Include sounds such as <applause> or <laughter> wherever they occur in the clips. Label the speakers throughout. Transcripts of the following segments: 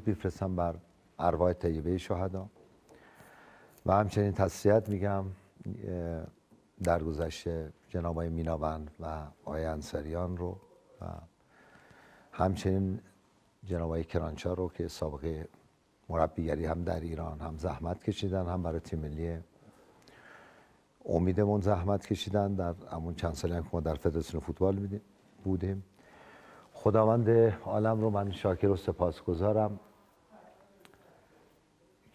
Speaker 1: درود میفرستم بر ارواح طیبه شهدا و همچنین تسلیت میگم در گذشته جناب آقای میناوند و آقای انصاریان رو و همچنین جناب آقای کرانچا رو که سابقه مربیگری هم در ایران هم زحمت کشیدن هم برای تیم ملی امیدمون زحمت کشیدن در همون چند سالی هم که ما در فدراسیون فوتبال بودیم خداوند عالم رو من شاکر و سپاسگزارم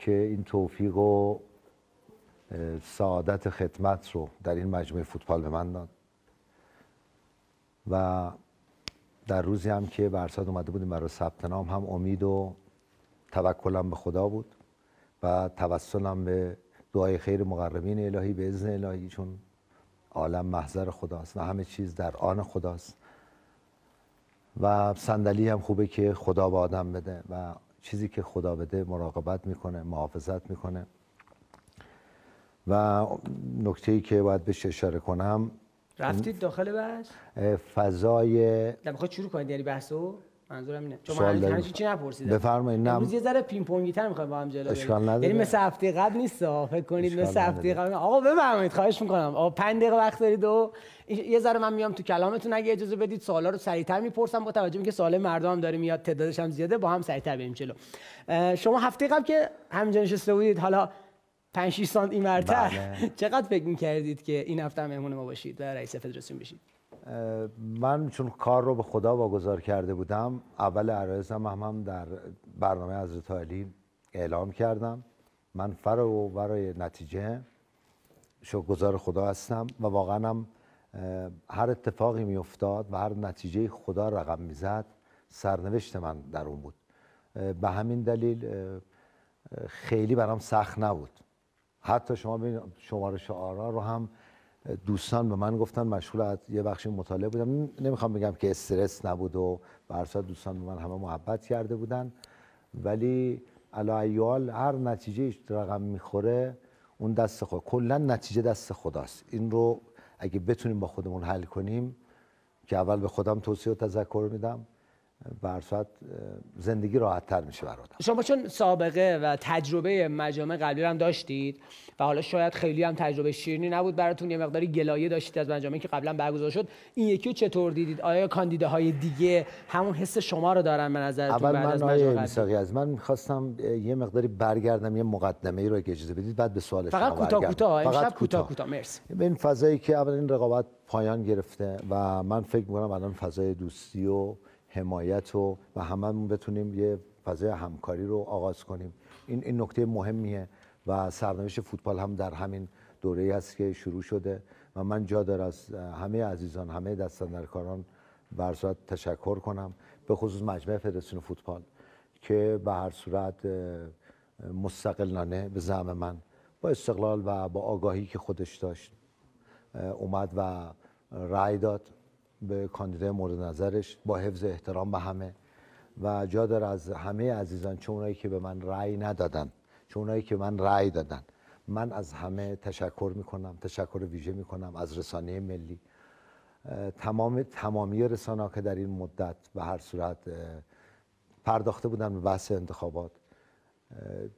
Speaker 1: که این توفیق و سعادت خدمت رو در این مجموعه فوتبال به من داد و در روزی هم که برساد اومده بودیم برای ثبت نام هم امید و توکلم به خدا بود و توسلم به دعای خیر مقربین الهی به اذن الهی چون عالم محضر خداست و همه چیز در آن خداست و صندلی هم خوبه که خدا به آدم بده و چیزی که خدا بده مراقبت میکنه محافظت میکنه و نکته ای که باید بهش اشاره کنم رفتید
Speaker 2: داخل بحث؟
Speaker 1: فضای
Speaker 2: نمیخواد شروع کنید یعنی بحثو منظورم اینه چون من هیچ چیزی نپرسیدم بفرمایید نه یه ذره پینگ پونگی تر میخوام با هم جلو اشکال یعنی مثل هفته قبل نیست فکر کنید مثل هفته قبل آقا بفرمایید خواهش میکنم آقا 5 دقیقه وقت دارید و یه ذره من میام تو کلامتون اگه اجازه بدید سوالا رو سریعتر میپرسم با توجه اینکه سوال مردم هم داره میاد تعدادش هم زیاده با هم سریعتر بریم جلو شما هفته قبل که همینجا نشسته بودید حالا 5 6 سانت این مرتبه چقدر فکر کردید که این هفته مهمون ما باشید و رئیس فدراسیون بشید
Speaker 1: من چون کار رو به خدا واگذار کرده بودم اول عرایزم هم, هم در برنامه حضرت علی اعلام کردم من فر و برای نتیجه شکرگزار خدا هستم و واقعا هر اتفاقی افتاد و هر نتیجه خدا رقم میزد سرنوشت من در اون بود به همین دلیل خیلی برام سخت نبود حتی شما شماره شعارا رو هم دوستان به من گفتن مشغول یه بخشی مطالعه بودم نمیخوام بگم که استرس نبود و برسا دوستان به من همه محبت کرده بودن ولی ایال هر نتیجه رقم میخوره اون دست خود کلا نتیجه دست خداست این رو اگه بتونیم با خودمون حل کنیم که اول به خودم توصیه و تذکر میدم برصد زندگی راحت تر میشه برادر
Speaker 2: شما چون سابقه و تجربه مجامع قبلی هم داشتید و حالا شاید خیلی هم تجربه شیرینی نبود براتون یه مقداری گلایه داشتید از مجامعی که قبلا برگزار شد این یکی رو چطور دیدید آیا کاندیداهای دیگه همون حس شما رو دارن به نظرتون اول بعد من از
Speaker 1: مجامع از من میخواستم یه مقداری برگردم یه مقدمه ای رو که اجازه بدید بعد به سوال فقط کوتاه کوتاه فقط کوتاه کوتاه مرسی این فضایی که اول این رقابت پایان گرفته و من فکر می‌کنم الان فضای دوستی و حمایت و و هممون بتونیم یه فضای همکاری رو آغاز کنیم این این نکته مهمیه و سرنوشت فوتبال هم در همین دوره ای هست که شروع شده و من جا در از همه عزیزان همه دستاندرکاران برزاد تشکر کنم به خصوص مجمع فدراسیون فوتبال که به هر صورت مستقلانه به زعم من با استقلال و با آگاهی که خودش داشت اومد و رأی داد به کاندیدای مورد نظرش با حفظ احترام به همه و جا داره از همه عزیزان چه اونایی که به من رأی ندادن چه اونایی که من رأی دادن من از همه تشکر میکنم تشکر ویژه میکنم از رسانه ملی تمام تمامی رسانه که در این مدت به هر صورت پرداخته بودن به بحث انتخابات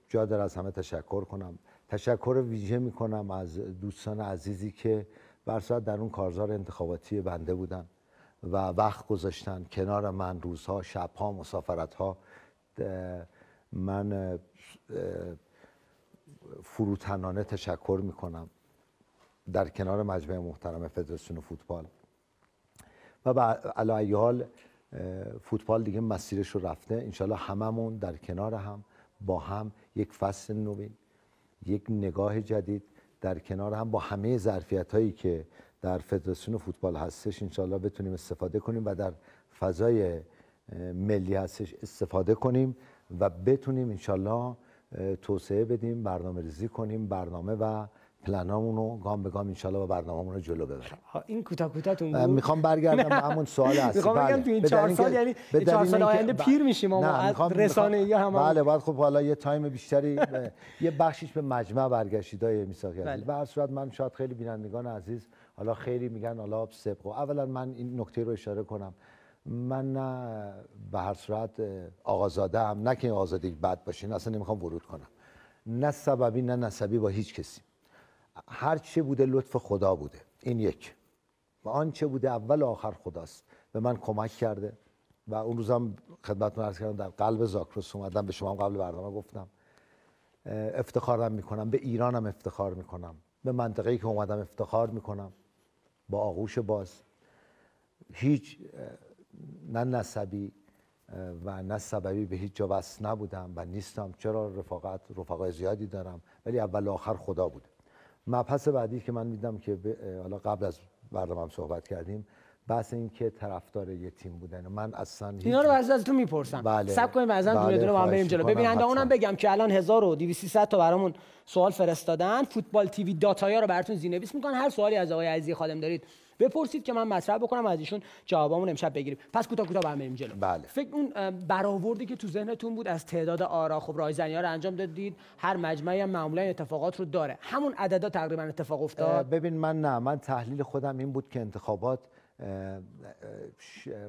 Speaker 1: جا داره از همه تشکر کنم تشکر ویژه میکنم از دوستان عزیزی که برصد در اون کارزار انتخاباتی بنده بودن و وقت گذاشتن کنار من روزها شبها مسافرتها من فروتنانه تشکر میکنم در کنار مجمع محترم فدراسیون فوتبال و علا حال فوتبال دیگه مسیرش رو رفته انشالله هممون در کنار هم با هم یک فصل نوین یک نگاه جدید در کنار هم با همه ظرفیت هایی که در فدراسیون فوتبال هستش انشالله بتونیم استفاده کنیم و در فضای ملی هستش استفاده کنیم و بتونیم انشالله توسعه بدیم برنامه ریزی کنیم برنامه و پلنامون رو گام به گام انشالله و برنامه‌مون رو جلو ببریم خب،
Speaker 2: این کوتاه کوتاهتون بود میخوام برگردم به همون سوال <laughs> اصلی میخوام بگم تو این 4 سال یعنی 4 سال آینده پیر میشیم ما از رسانه یا هم بله
Speaker 1: بعد خب حالا یه تایم بیشتری یه بخشش به مجمع برگشیدای میساقی بله. به هر صورت من شاید خیلی بینندگان عزیز حالا خیلی میگن حالا سبق و اولا من این نکته رو اشاره کنم من نه به هر صورت آقازاده هم نه که آزادی بد باشین اصلا نمیخوام ورود کنم نه سببی نه نسبی با هیچ کسی هر چه بوده لطف خدا بوده این یک و آن چه بوده اول آخر خداست به من کمک کرده و اون روزم خدمتتون عرض کردم در قلب زاکروس اومدم به شما قبل برنامه گفتم افتخارم میکنم به ایرانم افتخار میکنم به منطقه‌ای که اومدم افتخار میکنم با آغوش باز هیچ نه نسبی و نه سببی به هیچ جا وصل نبودم و نیستم چرا رفاقت رفقای زیادی دارم ولی اول آخر خدا بوده مبحث بعدی که من میدم که حالا قبل از برنامه هم صحبت کردیم بحث این که طرفدار یه تیم بودن من اصلا اینا رو
Speaker 2: از تو میپرسم بله. سب کنیم بعضا بله. دونه دونه با هم بریم جلو ببینند اونم بگم که الان 1200 تا برامون سوال فرستادن فوتبال تیوی داتایا رو براتون زینویس میکنن هر سوالی از آقای عزیزی خادم دارید بپرسید که من مطرح بکنم از ایشون جوابامون امشب بگیریم پس کوتاه کوتاه برم بریم جلو بله. فکر اون برآوردی که تو ذهنتون بود از تعداد آرا خب رایزنیا رو انجام دادید هر مجمعی هم معمولا اتفاقات رو داره همون عددا تقریبا اتفاق افتاد
Speaker 1: ببین من نه من تحلیل خودم این بود که انتخابات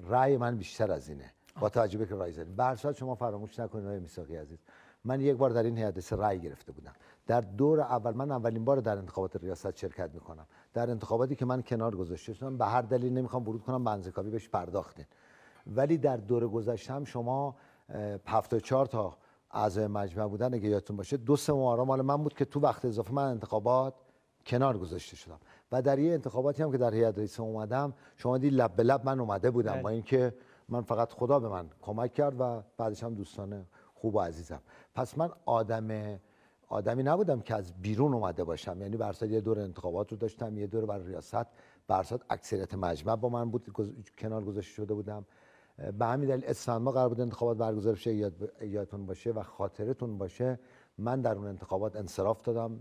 Speaker 1: رای من بیشتر از اینه با توجه به که رای زدیم برسال شما فراموش نکنید آقای میساقی عزیز من یک بار در این حدیث رای گرفته بودم در دور اول من اولین بار در انتخابات ریاست شرکت میکنم در انتخاباتی که من کنار گذاشته شدم به هر دلیل نمیخوام ورود کنم به بهش پرداختین ولی در دور گذشتم شما 74 تا اعضای مجمع بودن اگه یادتون باشه دو سه مال من بود که تو وقت اضافه من انتخابات کنار گذاشته شدم و در یه انتخاباتی هم که در هیئت رئیسه اومدم شما دید لب به لب من اومده بودم بله. با اینکه من فقط خدا به من کمک کرد و بعدش هم دوستان خوب و عزیزم پس من آدم آدمی نبودم که از بیرون اومده باشم یعنی برصد یه دور انتخابات رو داشتم یه دور بر ریاست برصد اکثریت مجمع با من بود کنار گذاشته شده بودم به همین دلیل اسفند ما قرار بود انتخابات برگزار بشه یاد... یادتون باشه و خاطرتون باشه من در اون انتخابات انصراف دادم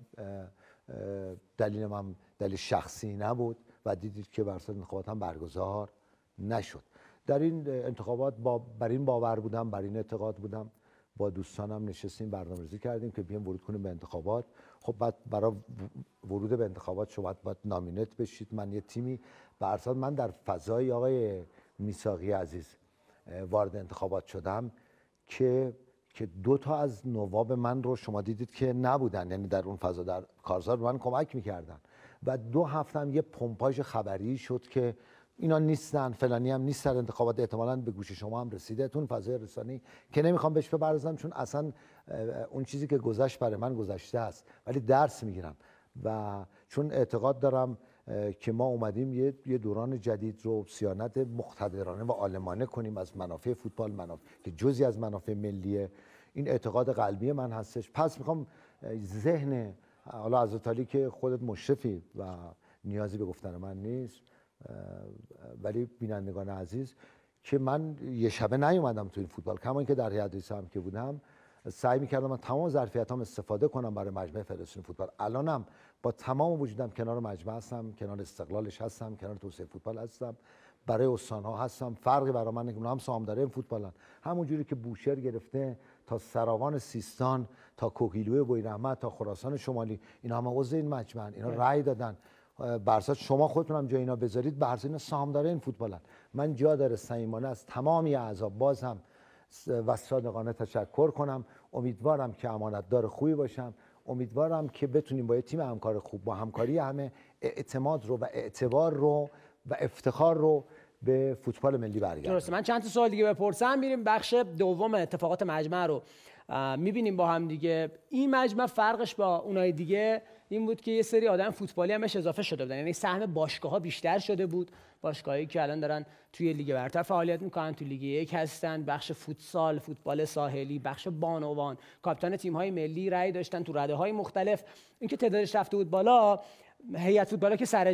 Speaker 1: دلیل من دلیل شخصی نبود و دیدید که بر انتخابات هم برگزار نشد در این انتخابات با بر این باور بودم بر این اعتقاد بودم با دوستانم نشستیم برنامه‌ریزی کردیم که بیام ورود کنیم به انتخابات خب بعد برای ورود به انتخابات شما باید نامینت بشید من یه تیمی برصد من در فضای آقای میساقی عزیز وارد انتخابات شدم که که دو تا از نواب من رو شما دیدید که نبودن یعنی در اون فضا در کارزار من کمک میکردن و دو هفته هم یه پمپاژ خبری شد که اینا نیستن فلانی هم نیست در انتخابات احتمالاً به گوش شما هم رسیده تون فضای رسانی که نمیخوام بهش بپردازم چون اصلا اون چیزی که گذشت برای من گذشته است ولی درس میگیرم و چون اعتقاد دارم که ما اومدیم یه دوران جدید رو سیانت مقتدرانه و آلمانه کنیم از منافع فوتبال منافع که جزی از منافع ملیه این اعتقاد قلبی من هستش پس میخوام ذهن حالا از که خودت مشرفی و نیازی به گفتن من نیست ولی بینندگان عزیز که من یه شبه نیومدم تو این فوتبال کما که در یاد هم که بودم سعی میکردم من تمام هم استفاده کنم برای مجمع فدراسیون فوتبال الانم با تمام وجودم کنار مجمع هستم کنار استقلالش هستم کنار توسعه فوتبال هستم برای ها هستم فرقی برای من که هم سامداره این فوتبالن همونجوری که بوشهر گرفته تا سراوان سیستان تا کوکیلوه بوی تا خراسان شمالی اینا هم عضو این مجمع اینا بله. رأی دادن برسات شما خودتون هم جای اینا بذارید برسات اینا داره این فوتبالن من جا داره سمیمانه از تمامی اعضا بازم هم و صادقانه تشکر کنم امیدوارم که امانتدار خوبی باشم امیدوارم که بتونیم با یه تیم همکار خوب با همکاری همه اعتماد رو و اعتبار رو و افتخار رو به فوتبال ملی برگردیم
Speaker 2: درسته من چند تا سوال دیگه بپرسم میریم بخش دوم اتفاقات مجمع رو میبینیم با هم دیگه این مجمع فرقش با اونای دیگه این بود که یه سری آدم فوتبالی همش اضافه شده بودن یعنی سهم باشگاه ها بیشتر شده بود باشگاهایی که الان دارن توی لیگ برتر فعالیت میکنن توی لیگ یک هستن بخش فوتسال فوتبال ساحلی بخش بانوان کاپیتان تیم های ملی رأی داشتن تو رده های مختلف اینکه تعدادش رفته بود بالا هیئت فوتبال که سر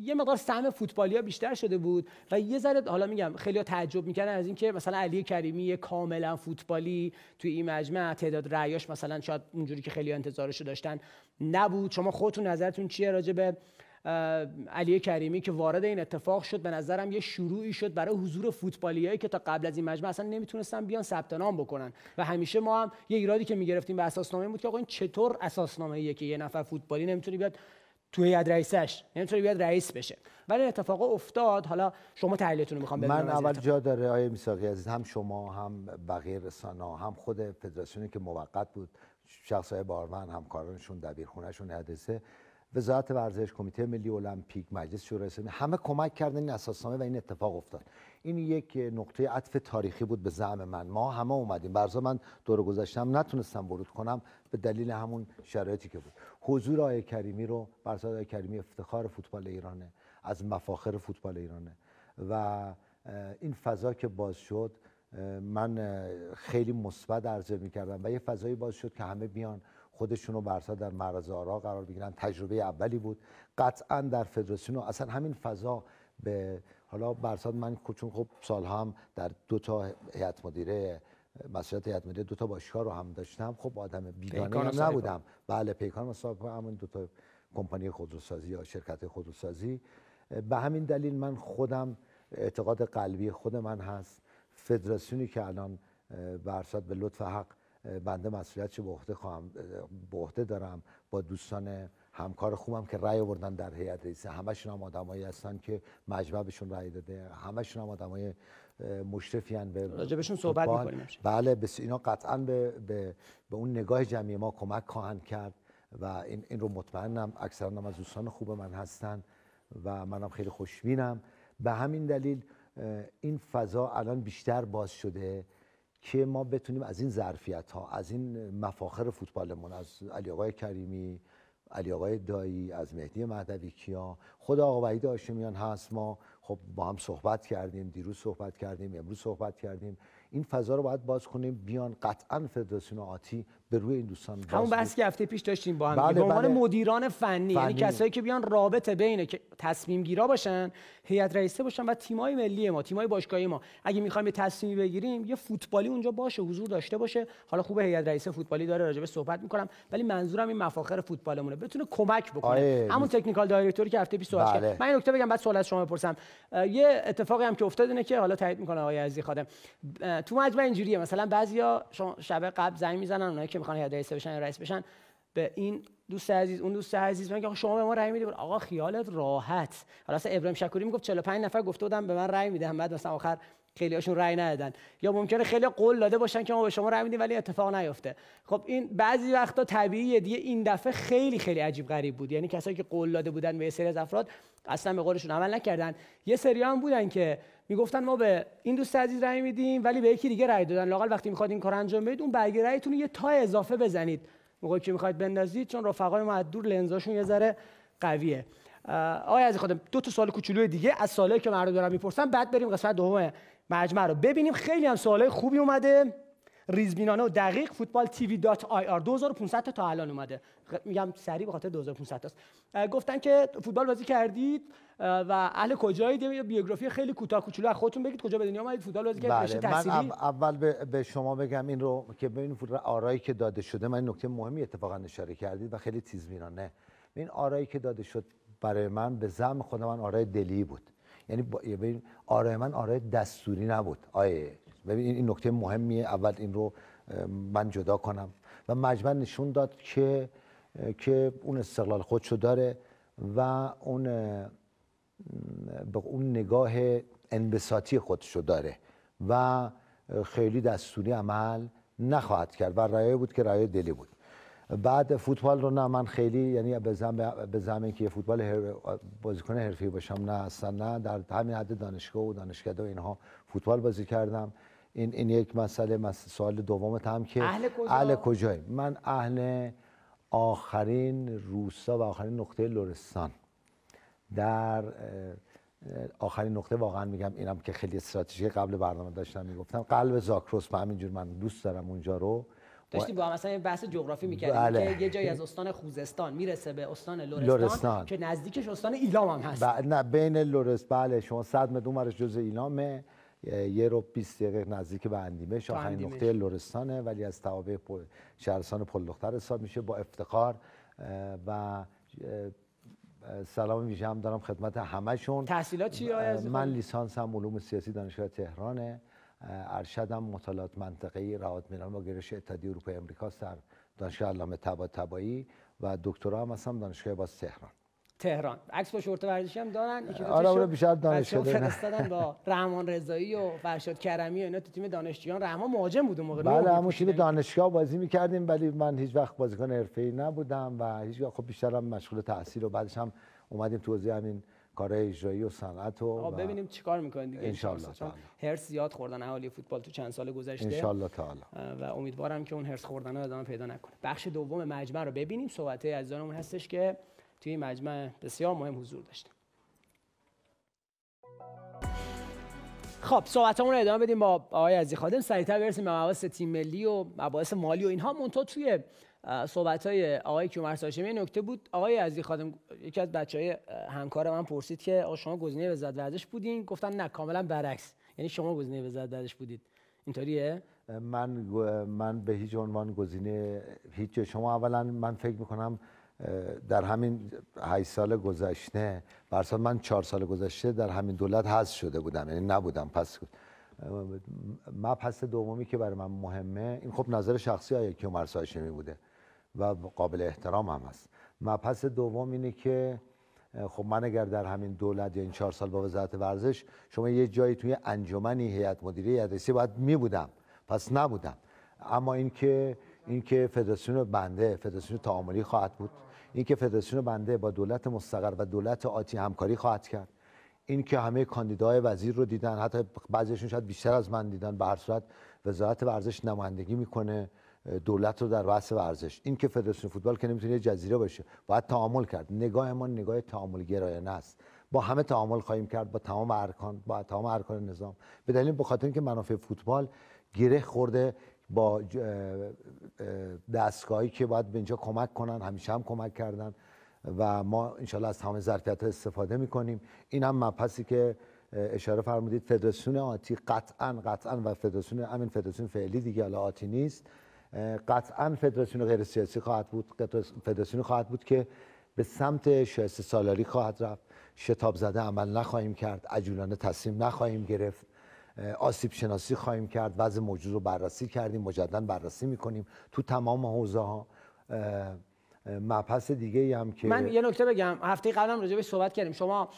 Speaker 2: یه مقدار سهم فوتبالیا بیشتر شده بود و یه ذره حالا میگم خیلی تعجب میکنن از اینکه مثلا علی کریمی کاملا فوتبالی توی این مجمع تعداد رأیاش مثلا شاید اونجوری که خیلی انتظارش داشتن نبود شما خودتون نظرتون چیه راجع به علی کریمی که وارد این اتفاق شد به نظرم یه شروعی شد برای حضور فوتبالیایی که تا قبل از این مجمع اصلا نمیتونستن بیان ثبت نام بکنن و همیشه ما هم یه ایرادی که میگرفتیم به اساسنامه بود که آقا این چطور اساسنامه که یه نفر فوتبالی نمیتونه بیاد تو هیئت رئیسش نمیتونه یعنی بیاد رئیس بشه ولی اتفاق افتاد حالا شما تحلیلتون رو میخوام من اول جا
Speaker 1: داره آیه میساقی عزیز هم شما هم بقیه رسانا هم خود فدراسیونی که موقت بود شخصای بارون همکارانشون دبیرخونهشون به وزارت ورزش کمیته ملی المپیک مجلس شورای اسلامی همه کمک کردن این اساسنامه و این اتفاق افتاد این یک نقطه عطف تاریخی بود به زعم من ما همه اومدیم برزا من دور گذشتم نتونستم ورود کنم به دلیل همون شرایطی که بود حضور آقای کریمی رو برزا آقای کریمی افتخار فوتبال ایرانه از مفاخر فوتبال ایرانه و این فضا که باز شد من خیلی مثبت عرضه میکردم و یه فضایی باز شد که همه بیان خودشون رو برسا در معرض آرا قرار بگیرن تجربه اولی بود قطعا در فدراسیون اصلا همین فضا به حالا برصد من چون خب سال هم در دو تا هیئت مدیره مسئولیت هیئت مدیره دو تا باشکار رو هم داشتم خب آدم بیگانه نبودم بله پیکان و صاحب همون دو تا کمپانی خودروسازی یا شرکت خودروسازی به همین دلیل من خودم اعتقاد قلبی خود من هست فدراسیونی که الان برصد به لطف حق بنده مسئولیتش به خواهم به عهده دارم با دوستان همکار خوبم که رأی آوردن در هیئت رئیسه همشون هم آدمایی هستن که مجمع بهشون رأی داده همشون هم آدمای مشرفی هن به راجبشون صحبت بله اینا قطعا به, به, اون نگاه جمعی ما کمک خواهند کرد و این, رو مطمئنم اکثرا هم از دوستان خوب من هستن و منم خیلی خوشبینم به همین دلیل این فضا الان بیشتر باز شده که ما بتونیم از این ظرفیت ها از این مفاخر فوتبالمون از علی آقای کریمی علی آقای دایی از مهدی مهدوی کیا خود آقا وحید آشمیان هست ما خب با هم صحبت کردیم دیروز صحبت کردیم امروز صحبت کردیم این فضا رو باید باز کنیم بیان قطعا فدراسیون آتی به روی این دوستان همون بحث
Speaker 2: که هفته پیش داشتیم با هم بله، به عنوان بله. مدیران فنی, یعنی کسایی که بیان رابطه بینه که تصمیم گیرا باشن هیئت رئیسه باشن و تیمای ملی ما تیمای باشگاهی ما اگه میخوایم یه تصمیمی بگیریم یه فوتبالی اونجا باشه حضور داشته باشه حالا خوبه هیئت رئیسه فوتبالی داره راجع به صحبت میکنم ولی منظورم این مفاخر فوتبالمونه بتونه کمک بکنه آره. همون تکنیکال دایرکتوری که هفته پیش صحبت بله. کرد من این نکته بگم بعد سوال از شما بپرسم یه اتفاقی هم که افتاد اینه که حالا تایید میکنه آقای عزیزی خادم تو مجمع اینجوریه مثلا بعضیا شب قبل زنگ میزنن اونایی که میخوان رئیس بشن رئیس بشن به این دوست عزیز اون دوست عزیز من که شما به ما رأی میدید آقا خیالت راحت حالا اصلا ابراهیم شکوری میگفت 45 نفر گفته بودن به من رأی میدن بعد مثلا آخر خیلی هاشون رأی ندادن یا ممکنه خیلی قول داده باشن که ما به شما رأی میدیم ولی اتفاق نیفته خب این بعضی وقتا طبیعیه دیگه این دفعه خیلی خیلی عجیب غریب بود یعنی کسایی که قول داده بودن به سری از افراد اصلا به قولشون عمل نکردن یه سری هم بودن که میگفتن ما به این دوست عزیز رأی میدیم ولی به یکی دیگه رأی دادن لاقل وقتی میخواد این کار انجام بدید اون برگه رأیتون یه تا اضافه بزنید موقعی که میخواید بندازید چون رفقای ما از دور لنزاشون یه ذره قویه آقای عزیز خودم دو تا سوال کوچولو دیگه از سوالایی که مردم دارن میپرسن بعد بریم قسمت دوم مجمع رو ببینیم خیلی هم سوالای خوبی اومده ریزبینانه و دقیق فوتبال وی دات آی آر 2500 تا, تا الان اومده میگم سریع به خاطر 2500 است گفتن که فوتبال بازی کردید و اهل کجایید یه بیوگرافی خیلی کوتاه کوچولو از خودتون بگید کجا به دنیا اومدید فوتبال بازی کردید بله، تحصیلی من
Speaker 1: اول به شما بگم این رو که ببین فوتبال که داده شده من نکته مهمی اتفاقا اشاره کردید و خیلی تیزبینانه این آرایی که داده شد برای من به زعم خود من آرای دلی بود یعنی, یعنی آرای من آرای دستوری نبود آیه ببین این نکته مهمیه اول این رو من جدا کنم و مجمع نشون داد که که اون استقلال خودشو داره و اون به اون نگاه انبساطی خودشو داره و خیلی دستوری عمل نخواهد کرد و رایه بود که رایه دلی بود بعد فوتبال رو نه من خیلی یعنی به زمین که فوتبال هر... بازیکن حرفی باشم نه اصلا نه در همین حد دانشگاه و دانشگاه و اینها فوتبال بازی کردم این, این یک مسئله سوال دومت هم که اهل, کجا؟ من اهل آخرین روسا و آخرین نقطه لورستان در آخرین نقطه واقعا میگم اینم که خیلی استراتژی قبل برنامه داشتم میگفتم قلب زاکروس به همینجور من دوست دارم اونجا رو داشتی
Speaker 2: با مثلا یه بحث جغرافی میکردیم که بله. یه جایی از استان خوزستان میرسه به استان لورستان که نزدیکش استان ایلام هم هست ب...
Speaker 1: نه بین لرست بله شما صد متر جزء ایلامه یه رو 20 دقیقه نزدیک به اندیمه آخرین نقطه لورستانه ولی از توابع شهرستان پلدختر حساب میشه با افتخار و سلام ویژه هم دارم خدمت همشون تحصیلات چی من لیسانس هم علوم سیاسی دانشگاه تهرانه ارشدم مطالعات منطقه‌ای روابط ملل با گرش اتحادیه اروپا امریکا در دانشگاه علامه طباطبایی و دکترا هم هستم دانشگاه باز تهران
Speaker 2: تهران عکس با شورت ورزشی هم دارن آره اون بیشتر دانش با <laughs> رحمان رضایی و فرشاد کرمی و اینا تو تیم دانشجویان رحمان مهاجم بود اون موقع بله همون
Speaker 1: شیل یعنی دانشگاه بازی می‌کردیم ولی من هیچ وقت بازیکن ای نبودم و هیچ وقت خب بیشتر هم مشغول تاثیر و بعدش هم اومدیم تو همین کارهای اجرایی و صنعت و ببینیم
Speaker 2: چیکار میکنید دیگه ان شاء هرس زیاد خوردن اهالی فوتبال تو چند سال گذشته ان شاء الله تعالی و امیدوارم که اون هرس خوردن ادامه پیدا نکنه بخش دوم مجمع رو ببینیم صحبت هستش که توی این مجمع بسیار مهم حضور داشتیم. خب صحبتمون رو ادامه بدیم با آقای عزیز خادم سریعتر برسیم به مباحث تیم ملی و مباحث مالی و اینها مونتا توی صحبت های آقای کیومرث هاشمی نکته بود آقای عزیز خادم یکی از بچه های همکار من پرسید که آقا شما گزینه وزارت ورزش بودین گفتن نه کاملا برعکس یعنی شما گزینه وزارت ورزش بودید اینطوریه
Speaker 1: من من به هیچ عنوان گزینه هیچ شما اولا من فکر میکنم در همین 8 سال گذشته برسال من چهار سال گذشته در همین دولت حذف شده بودم یعنی نبودم پس پس دومی که برای من مهمه این خب نظر شخصی آیا کیومرس می بوده و قابل احترام هم هست پس دوم اینه که خب من اگر در همین دولت یا این چهار سال با وزارت ورزش شما یه جایی توی انجمنی هیئت مدیره یا باید می بودم پس نبودم اما اینکه اینکه فدراسیون بنده فدراسیون تعاملی خواهد بود اینکه فدراسیون بنده با دولت مستقر و دولت آتی همکاری خواهد کرد اینکه همه کاندیدای وزیر رو دیدن حتی بعضیشون شاید بیشتر از من دیدن به هر صورت وزارت ورزش نمایندگی میکنه دولت رو در بحث ورزش این که فدراسیون فوتبال که نمیتونه جزیره باشه باید تعامل کرد نگاه ما نگاه تعامل گرایانه است با همه تعامل خواهیم کرد با تمام ارکان با تمام ارکان نظام به دلیل بخاطر اینکه منافع فوتبال گره خورده با دستگاهی که باید به اینجا کمک کنن همیشه هم کمک کردن و ما انشالله از تمام ظرفیت ها استفاده میکنیم این هم مبحثی که اشاره فرمودید فدراسیون آتی قطعا قطعا و فدراسیون امین فدراسیون فعلی دیگه حالا آتی نیست قطعا فدراسیون غیر سیاسی خواهد بود فدراسیون خواهد بود که به سمت شایسته سالاری خواهد رفت شتاب زده عمل نخواهیم کرد عجولانه تصمیم نخواهیم گرفت آسیب شناسی خواهیم کرد وضع موجود رو بررسی کردیم مجددا بررسی میکنیم تو تمام حوزه ها مبحث دیگه ای هم که من یه
Speaker 2: نکته بگم هفته قبلم راجع صحبت کردیم شما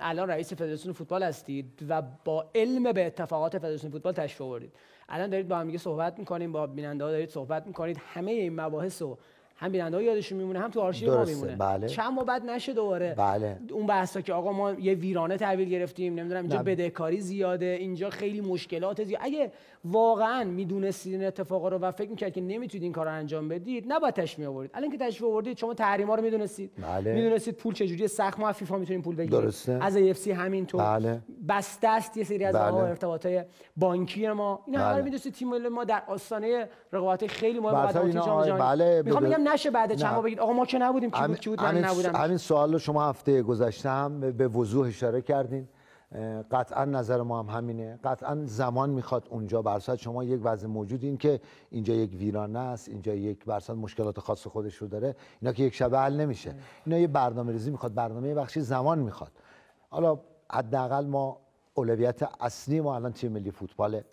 Speaker 2: الان رئیس فدراسیون فوتبال هستید و با علم به اتفاقات فدراسیون فوتبال تشریف آوردید الان دارید با هم صحبت میکنیم با بیننده دارید صحبت می‌کنید، همه این مباحث رو هم بیننده یادشون میمونه هم تو آرشیو ما میمونه بله. چند ما بعد نشه دوباره بله. اون بحثا که آقا ما یه ویرانه تحویل گرفتیم نمیدونم اینجا بدهکاری زیاده اینجا خیلی مشکلات زیاده اگه واقعا میدونستید این اتفاقا رو و فکر میکرد که نمیتونید این رو انجام بدید نباید تشمی آوردید الان که تشمی آوردید شما تحریما رو میدونستید بله. میدونستید پول چجوری سخت ما فیفا میتونیم پول بگیریم درسته. از اف سی همینطور بله. بسته است یه سری از بله. ارتباطات بانکی ما اینا بله. همه میدونستید تیم ما در آستانه رقابت خیلی مهم جام جهانی بله. میخوام بگم نشه بعد چند ما بگید آقا ما که نبودیم کی بود کی بود من نبودم
Speaker 1: همین سوال رو شما هفته گذشته هم به وضوح اشاره کردین قطعا نظر ما هم همینه قطعا زمان میخواد اونجا برصد شما یک وضع موجود این که اینجا یک ویرانه است اینجا یک برساد مشکلات خاص خودش رو داره اینا که یک شبه حل نمیشه اینا یه برنامه ریزی میخواد برنامه بخشی زمان میخواد حالا حداقل ما اولویت اصلی ما الان تیم ملی فوتباله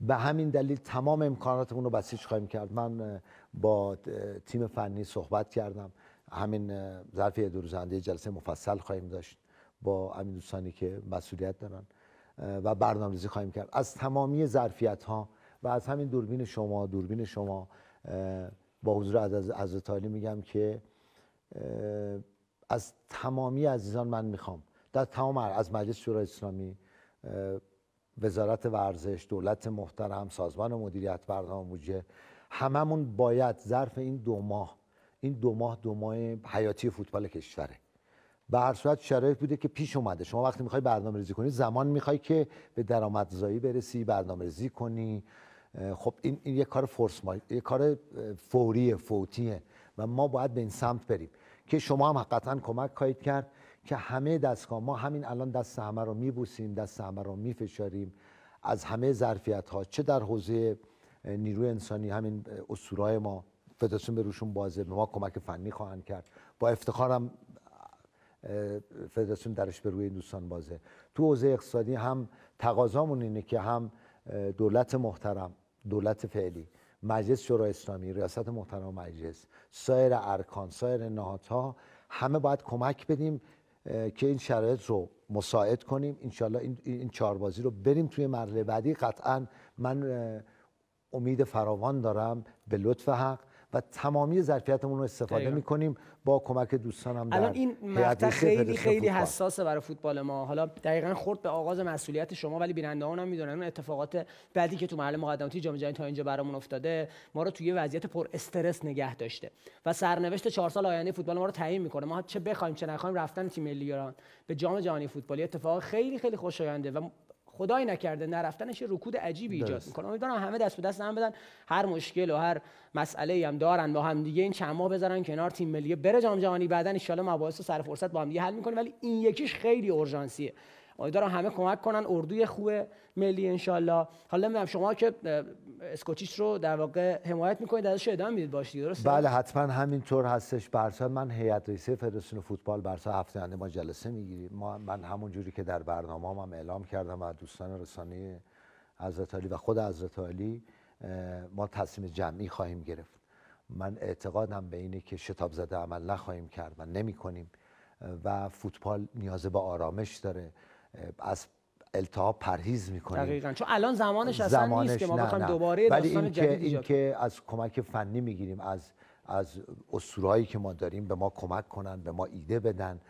Speaker 1: به همین دلیل تمام امکاناتمون رو بسیج خواهیم کرد من با تیم فنی صحبت کردم همین ظرف یه دو روزنده جلسه مفصل خواهیم داشت با همین دوستانی که مسئولیت دارن و برنامه‌ریزی خواهیم کرد از تمامی ظرفیت ها و از همین دوربین شما دوربین شما با حضور از از میگم که از تمامی عزیزان من میخوام در تمام از مجلس شورای اسلامی وزارت ورزش دولت محترم سازمان مدیریت برنامه بودجه هممون باید ظرف این دو ماه این دو ماه دو ماه حیاتی فوتبال کشوره به هر صورت شرایط بوده که پیش اومده شما وقتی میخوای برنامه ریزی کنی زمان میخوای که به درآمدزایی برسی برنامه ریزی کنی خب این, این یه کار فورس ما یه کار فوریه فوتیه و ما باید به این سمت بریم که شما هم قطعا کمک خواهید کرد که همه دستگاه ما همین الان دست همه رو میبوسیم دست همه رو میفشاریم از همه ظرفیت ها چه در حوزه نیروی انسانی همین اسطورای ما فدراسیون به روشون بازه به ما کمک فنی خواهند کرد با افتخارم فدراسیون درش به روی دوستان بازه تو حوزه اقتصادی هم تقاضامون اینه که هم دولت محترم دولت فعلی مجلس شورای اسلامی ریاست محترم مجلس سایر ارکان سایر نهادها همه باید کمک بدیم که این شرایط رو مساعد کنیم انشالله این, این بازی رو بریم توی مرحله بعدی قطعا من امید فراوان دارم به لطف حق و تمامی ظرفیتمون رو استفاده میکنیم با کمک دوستانم در الان این مقطع خیلی خیلی حساسه
Speaker 2: برای فوتبال ما حالا دقیقا خورد به آغاز مسئولیت شما ولی بیننده هم میدونن اون اتفاقات بعدی که تو مرحله مقدماتی جام جهانی تا اینجا برامون افتاده ما رو توی وضعیت پر استرس نگه داشته و سرنوشت چهار سال آینده فوتبال ما رو تعیین میکنه ما چه بخوایم چه نخوایم رفتن تیم ملی ایران به جام جهانی فوتبالی اتفاق خیلی خیلی خوشاینده و خدای نکرده نرفتنش رکود عجیبی ایجاد میکنه امیدوارم همه دست به دست هم بدن هر مشکل و هر مسئله هم دارن با هم دیگه این چند ماه بذارن کنار تیم ملی بره جام جهانی بعدا ان شاءالله مباحث سر فرصت با هم دیگه حل میکنیم ولی این یکیش خیلی اورژانسیه امیدوارم همه کمک کنن اردوی خوب ملی انشالله حالا نمیدونم شما که اسکوچیش رو در واقع حمایت میکنید ازش ادامه میدید باش بله
Speaker 1: حتما همینطور هستش برسا من هیئت رئیسه فدراسیون فوتبال برسا هفته آینده ما جلسه میگیریم ما من همون جوری که در برنامه هم اعلام کردم و دوستان رسانه حضرت علی و خود حضرت علی ما تصمیم جمعی خواهیم گرفت من اعتقادم به اینه که شتاب زده عمل نخواهیم کرد و نمی کنیم و فوتبال نیاز به آرامش داره از التهاب پرهیز میکنیم دقیقاً
Speaker 2: چون الان زمانش اصلا نیست که ما بخوایم دوباره ولی داستان این جدید این
Speaker 1: که از کمک فنی میگیریم از از اسورایی که ما داریم به ما کمک کنن به ما ایده بدن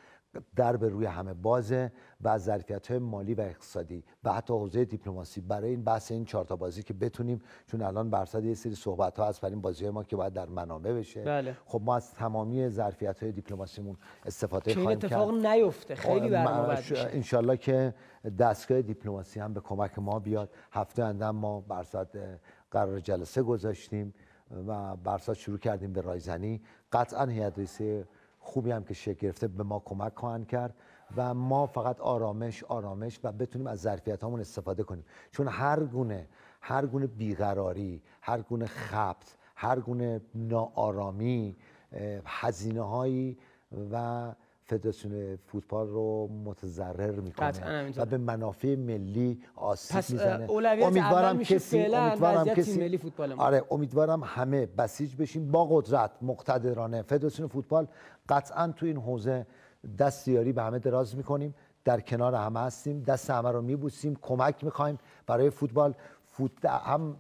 Speaker 1: در به روی همه بازه و از ظرفیت های مالی و اقتصادی و حتی حوزه دیپلماسی برای این بحث این چهار تا بازی که بتونیم چون الان برصد یه سری صحبت ها از پر این بازی ما که باید در منابع بشه بله. خب ما از تمامی ظرفیت های دیپلماسیمون استفاده خواهیم کرد اتفاق
Speaker 2: نیفته خیلی آره، برنامه
Speaker 1: ان که دستگاه دیپلماسی هم به کمک ما بیاد هفته اندم ما برصد قرار جلسه گذاشتیم و برصد شروع کردیم به رایزنی قطعا هیئت خوبی هم که شکل گرفته به ما کمک خواهند کرد و ما فقط آرامش آرامش و بتونیم از ظرفیت هامون استفاده کنیم چون هر گونه هر گونه بیقراری هر گونه خبت هر گونه ناآرامی هزینه هایی و فدراسیون فوتبال رو متضرر میکنه و به منافع ملی آسیب پس میزنه امیدوارم کسی امیدوارم کسی ملی فوتبال ما. آره امیدوارم همه بسیج بشیم با قدرت مقتدرانه فدراسیون فوتبال قطعا تو این حوزه دستیاری به همه دراز میکنیم در کنار همه هستیم دست همه رو میبوسیم کمک میخوایم برای فوتبال فوت هم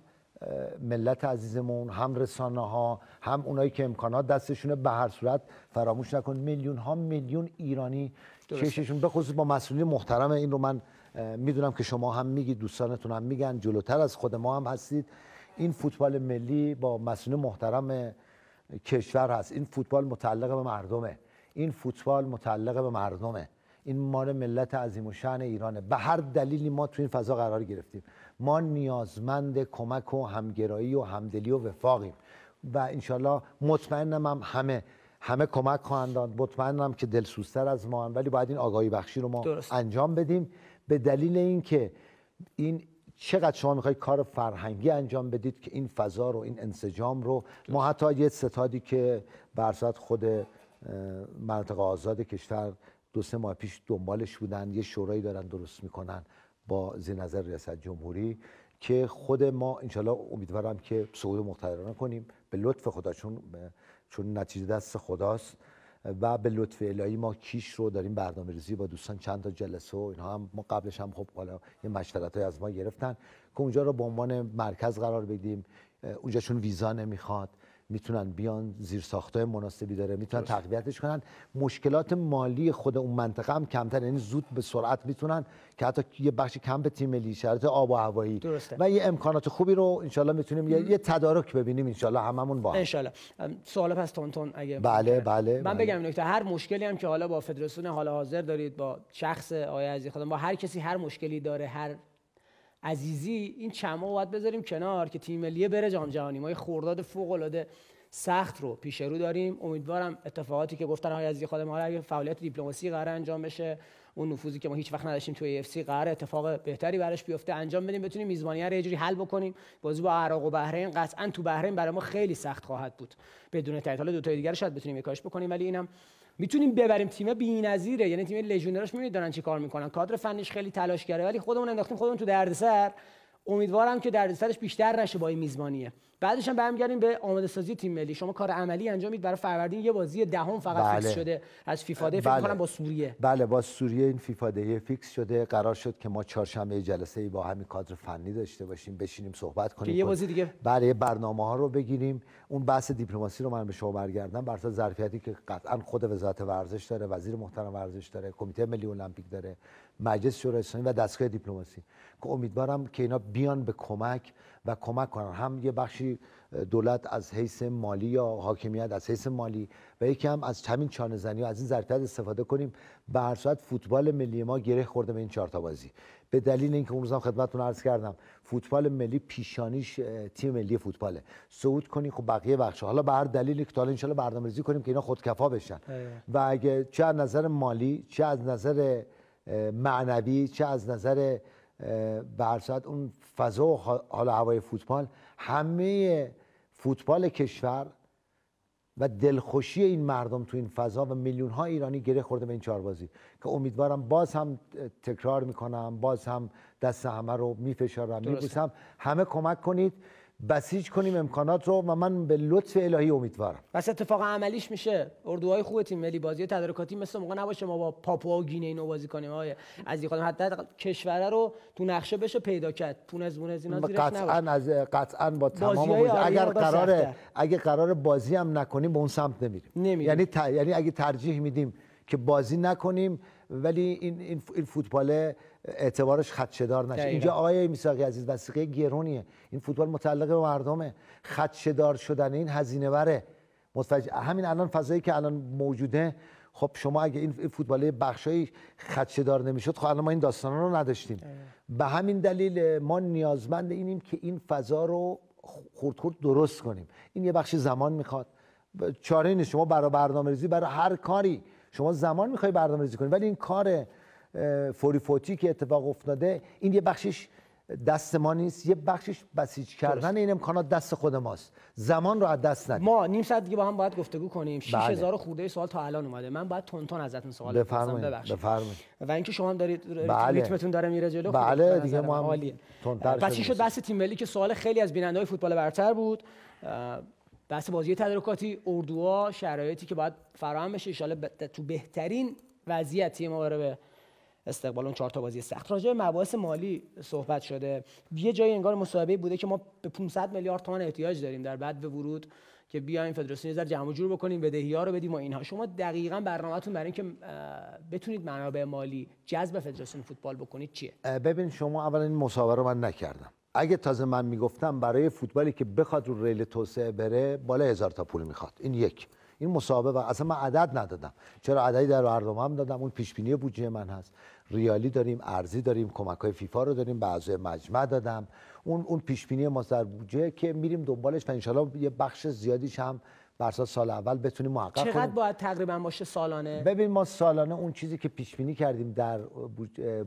Speaker 1: ملت عزیزمون هم رسانه ها هم اونایی که امکانات دستشونه به هر صورت فراموش نکن میلیون ها میلیون ایرانی کششون به خصوص با مسئولی محترم این رو من میدونم که شما هم میگید دوستانتون هم میگن جلوتر از خود ما هم هستید این فوتبال ملی با مسئولی محترم کشور هست این فوتبال متعلق به مردمه این فوتبال متعلق به مردمه این ماره ملت عظیم و شعن ایرانه به هر دلیلی ما تو این فضا قرار گرفتیم ما نیازمند کمک و همگرایی و همدلی و وفاقیم و انشالله مطمئنم همه همه کمک خواهند مطمئنم که دلسوزتر از ما هم. ولی باید این آگاهی بخشی رو ما انجام بدیم به دلیل اینکه این چقدر شما میخواید کار فرهنگی انجام بدید که این فضا رو این انسجام رو ما حتی یه ستادی که برصد خود مناطق آزاد کشور دو سه ماه پیش دنبالش بودن یه شورایی دارن درست میکنن با زیر نظر ریاست جمهوری که خود ما انشالله امیدوارم که صعود مقتدرانه کنیم به لطف خدا چون نتیجه دست خداست و به لطف الهی ما کیش رو داریم برنامه ریزی با دوستان چند تا جلسه و اینها هم ما قبلش هم خب حالا یه مشورت های از ما گرفتن که اونجا رو به عنوان مرکز قرار بدیم اونجا چون ویزا نمیخواد میتونن بیان زیر ساخته مناسبی داره میتونن تقویتش کنن مشکلات مالی خود اون منطقه هم کمتر یعنی زود به سرعت میتونن که حتی یه بخش کم به تیم ملی شرط آب و هوایی درسته. و یه امکانات خوبی رو انشالله میتونیم یه, یه تدارک ببینیم انشالله هممون با هم.
Speaker 2: انشالله سوال پس تون اگه بله
Speaker 1: بله من بله.
Speaker 2: بگم نکته هر مشکلی هم که حالا با فدراسیون حال حاضر دارید با شخص آیه عزیز خودم با هر کسی هر مشکلی داره هر عزیزی این چما باید بذاریم کنار که تیم ملی بره جام جهانی ما خورداد فوق العاده سخت رو پیش رو داریم امیدوارم اتفاقاتی که گفتن های عزیزی خودم حالا فعالیت دیپلماسی قرار انجام بشه اون نفوذی که ما هیچ وقت نداشتیم توی اف سی قرار اتفاق بهتری براش بیفته انجام بدیم بتونیم میزبانی رو یه حل بکنیم بازی با عراق و بحرین قطعا تو بحرین برای ما خیلی سخت خواهد بود بدون تایید حالا دو تا دیگه شاید بتونیم یه بکنیم ولی اینم میتونیم ببریم تیم بی‌نظیره یعنی تیم لژیونراش میبینید دارن کار میکنن کادر فنیش خیلی تلاش کرده ولی خودمون انداختیم خودمون تو دردسر امیدوارم که دردسرش بیشتر نشه با این میزبانیه بعدش هم برمیگردیم به آماده سازی تیم ملی شما کار عملی انجام میدید برای فروردین یه بازی دهم فقط بله. فیکس شده از فیفا دی بله. با سوریه
Speaker 1: بله با سوریه این فیفا دی فیکس شده قرار شد که ما چهارشنبه جلسه ای با همین کادر فنی داشته باشیم بشینیم صحبت کنیم یه بازی دیگه بله برنامه ها رو بگیریم اون بحث دیپلماسی رو من به شما برگردم بر ظرفیتی که قطعا خود وزارت ورزش داره وزیر محترم ورزش داره کمیته ملی المپیک داره مجلس شورای اسلامی و دستگاه دیپلماسی که امیدوارم که اینا بیان به کمک و کمک کنن هم یه بخشی دولت از حیث مالی یا حاکمیت از حیث مالی و یکی هم از همین چانه زنی و از این ظرفیت استفاده کنیم به هر صورت فوتبال ملی ما گره خورده به این چهار بازی به دلیل اینکه اون هم خدمتتون عرض کردم فوتبال ملی پیشانیش تیم ملی فوتباله صعود کنی خب بقیه بخش حالا به هر دلیلی که تا ان برنامه‌ریزی کنیم که اینا خودکفا بشن و اگه چه از نظر مالی چه از نظر معنوی چه از نظر برصد اون فضا و حال هوای فوتبال همه فوتبال کشور و دلخوشی این مردم تو این فضا و میلیون ها ایرانی گره خورده به این چهار بازی که امیدوارم باز هم تکرار میکنم باز هم دست همه رو میفشارم میبوسم همه کمک کنید بسیج کنیم امکانات رو و من به لطف الهی امیدوارم
Speaker 2: بس اتفاق عملیش میشه اردوهای خوب تیم ملی بازی تدارکاتی مثل موقع نباشه ما با پاپوا گینه اینو بازی کنیم های از خودم حتی کشوره رو تو نقشه بشه پیدا کرد پونز مونز اینا زیرش قطعا
Speaker 1: از قطعا با تمام اگر قرار اگه قرار بازی هم نکنیم به اون سمت نمیریم, یعنی ت... یعنی اگه ترجیح میدیم که بازی نکنیم ولی این این فوتباله اعتبارش خدشه‌دار نشه اینجا آقای میساقی عزیز وسیقه گرونیه این فوتبال متعلق به مردمه خدشه‌دار شدن این هزینه بره همین الان فضایی که الان موجوده خب شما اگه این فوتبال بخشای خدشدار دار نمیشد خب الان ما این داستانا رو نداشتیم به همین دلیل ما نیازمند اینیم که این فضا رو خورد خورد درست کنیم این یه بخش زمان میخواد چاره نیست شما برای برنامه ریزی برای هر کاری شما زمان میخوای برنامه ریزی کنی ولی این کار فوری که اتفاق افتاده این یه بخشش دست ما نیست یه بخشش بسیج کردن این امکانات دست خود ماست زمان رو از دست ندید ما نیم ساعت دیگه با هم باید گفتگو کنیم 6000 بله.
Speaker 2: خورده سوال تا الان اومده من باید تون تون ازتون سوال بپرسم ببخشید بفرمایید و اینکه شما هم دارید بله. ریتمتون داره میره جلو خب، بله دیگه ما هم عالیه پس شد بحث تیم ملی که سوال خیلی از بینندهای فوتبال برتر بود بس بازی تدارکاتی اردوها شرایطی که باید فراهم بشه ان تو بهترین وضعیت تیم ما به استقبال اون چهار تا بازی سخت راجع به مباحث مالی صحبت شده یه جایی انگار مصاحبه بوده که ما به 500 میلیارد تومان احتیاج داریم در بعد به ورود که بیایم فدراسیون یه جمع جور بکنیم بدهی ها رو بدیم و اینها شما دقیقا برنامهتون برای اینکه بتونید منابع مالی جذب فدراسیون فوتبال بکنید چیه
Speaker 1: ببین شما اولا این مسابقه رو من نکردم اگه تازه من میگفتم برای فوتبالی که بخواد رو ریل توسعه بره بالا هزار تا پول میخواد این یک این مسابقه و اصلا من عدد ندادم چرا عددی در برنامه هم دادم اون پیش بودجه من هست ریالی داریم ارزی داریم کمک های فیفا رو داریم به اعضای مجمع دادم اون اون پیش بینی ما در بودجه که میریم دنبالش و انشالله یه بخش زیادیش هم بر سال اول بتونیم محقق چقدر
Speaker 2: باید تقریبا باشه سالانه
Speaker 1: ببین ما سالانه اون چیزی که پیش بینی کردیم در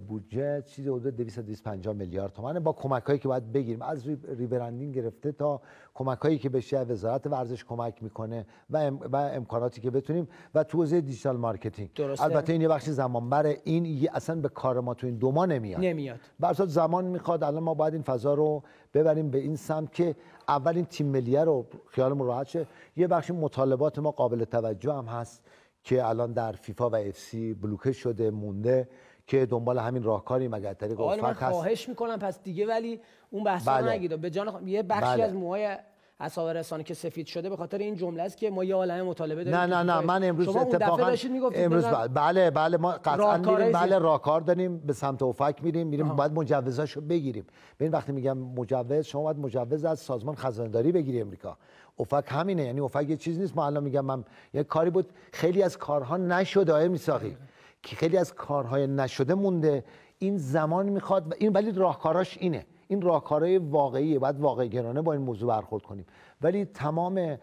Speaker 1: بودجه چیزی حدود 225 میلیارد تومانه با کمک هایی که باید بگیریم از ریبرندینگ گرفته تا کمک هایی که بشه وزارت ورزش کمک میکنه و, و امکاناتی که بتونیم و تو دیجیتال مارکتینگ درسته. البته این یه بخش زمان بره این اصلا به کار ما تو این دو ما نمیاد نمیاد زمان میخواد الان ما باید این فضا رو ببریم به این سمت که اول این تیم ملیه رو خیالمون راحت شه یه بخش مطالبات ما قابل توجه هم هست که الان در فیفا و اف سی بلوکه شده مونده که دنبال همین راهکاری مگر طریق افق هست خواهش
Speaker 2: میکنم پس دیگه ولی اون بحث بله. نگید به جان خ... یه بخشی بله. از موهای اصحاب رسانه که سفید شده به خاطر این جمله است که ما یه عالمه مطالبه داریم نه نه نه من امروز اتفاقا امروز بله,
Speaker 1: بله بله ما قطعا میریم بله راکار داریم به سمت افق میریم میریم بعد مجوزاشو بگیریم ببین وقتی میگم مجوز شما باید مجوز از سازمان خزانه داری بگیری امریکا افق همینه یعنی افق یه چیز نیست ما الان میگم من یه کاری بود خیلی از کارها نشد آقای میساخی که خیلی از کارهای نشده مونده این زمان میخواد و این ولی راهکاراش اینه این راهکارهای واقعیه باید واقع گرانه با این موضوع برخورد کنیم ولی تمام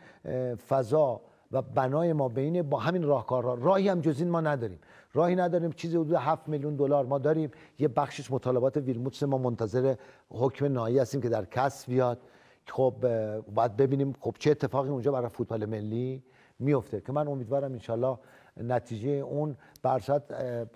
Speaker 1: فضا و بنای ما بین با همین راهکارها راهی هم جز این ما نداریم راهی نداریم چیزی حدود 7 میلیون دلار ما داریم یه بخشش مطالبات ویلموتس ما منتظر حکم نهایی هستیم که در کس بیاد خب باید ببینیم خب چه اتفاقی اونجا برای فوتبال ملی میفته که من امیدوارم انشالله نتیجه اون برصد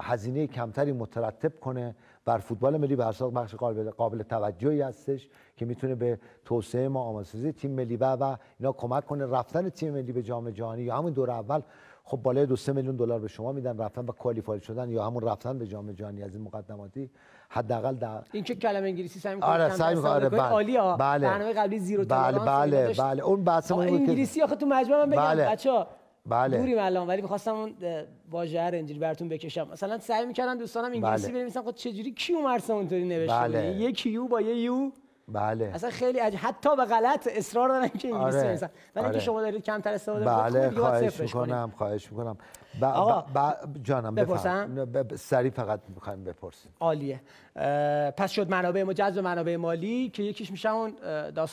Speaker 1: هزینه کمتری مترتب کنه بر فوتبال ملی برصد بخش قابل, قابل توجهی هستش که میتونه به توسعه ما آماسیزی تیم ملی و و اینا کمک کنه رفتن تیم ملی به جام جهانی یا همون دور اول خب بالای دو سه میلیون دلار به شما میدن رفتن و کوالیفای شدن یا همون رفتن به جام جهانی از این مقدماتی حداقل در این چه کلمه
Speaker 2: انگلیسی سعی می‌کنید آره سعی آره بله. برنامه قبلی
Speaker 1: زیرو بله بله بله اون بحث اون انگلیسی آخه تو مجمع من بگم بله. بله
Speaker 2: الان ولی می‌خواستم اون واژه رو اینجوری براتون بکشم مثلا سعی می‌کردن دوستانم بله. انگلیسی بله. بنویسن خود خب چجوری کیو مرسم اونطوری نوشته بله.
Speaker 1: یه کیو با یه یو بله
Speaker 2: اصلا خیلی حتی به غلط اصرار دارن که انگلیسی آره. ولی آره. شما دارید کمتر استفاده بله. خب خواهش می‌کنم
Speaker 1: خواهش میکنم ب... جانم بپرسم سریع فقط میخوایم بپرسیم
Speaker 2: عالیه پس شد منابع ما و منابع مالی که یکیش میشه اون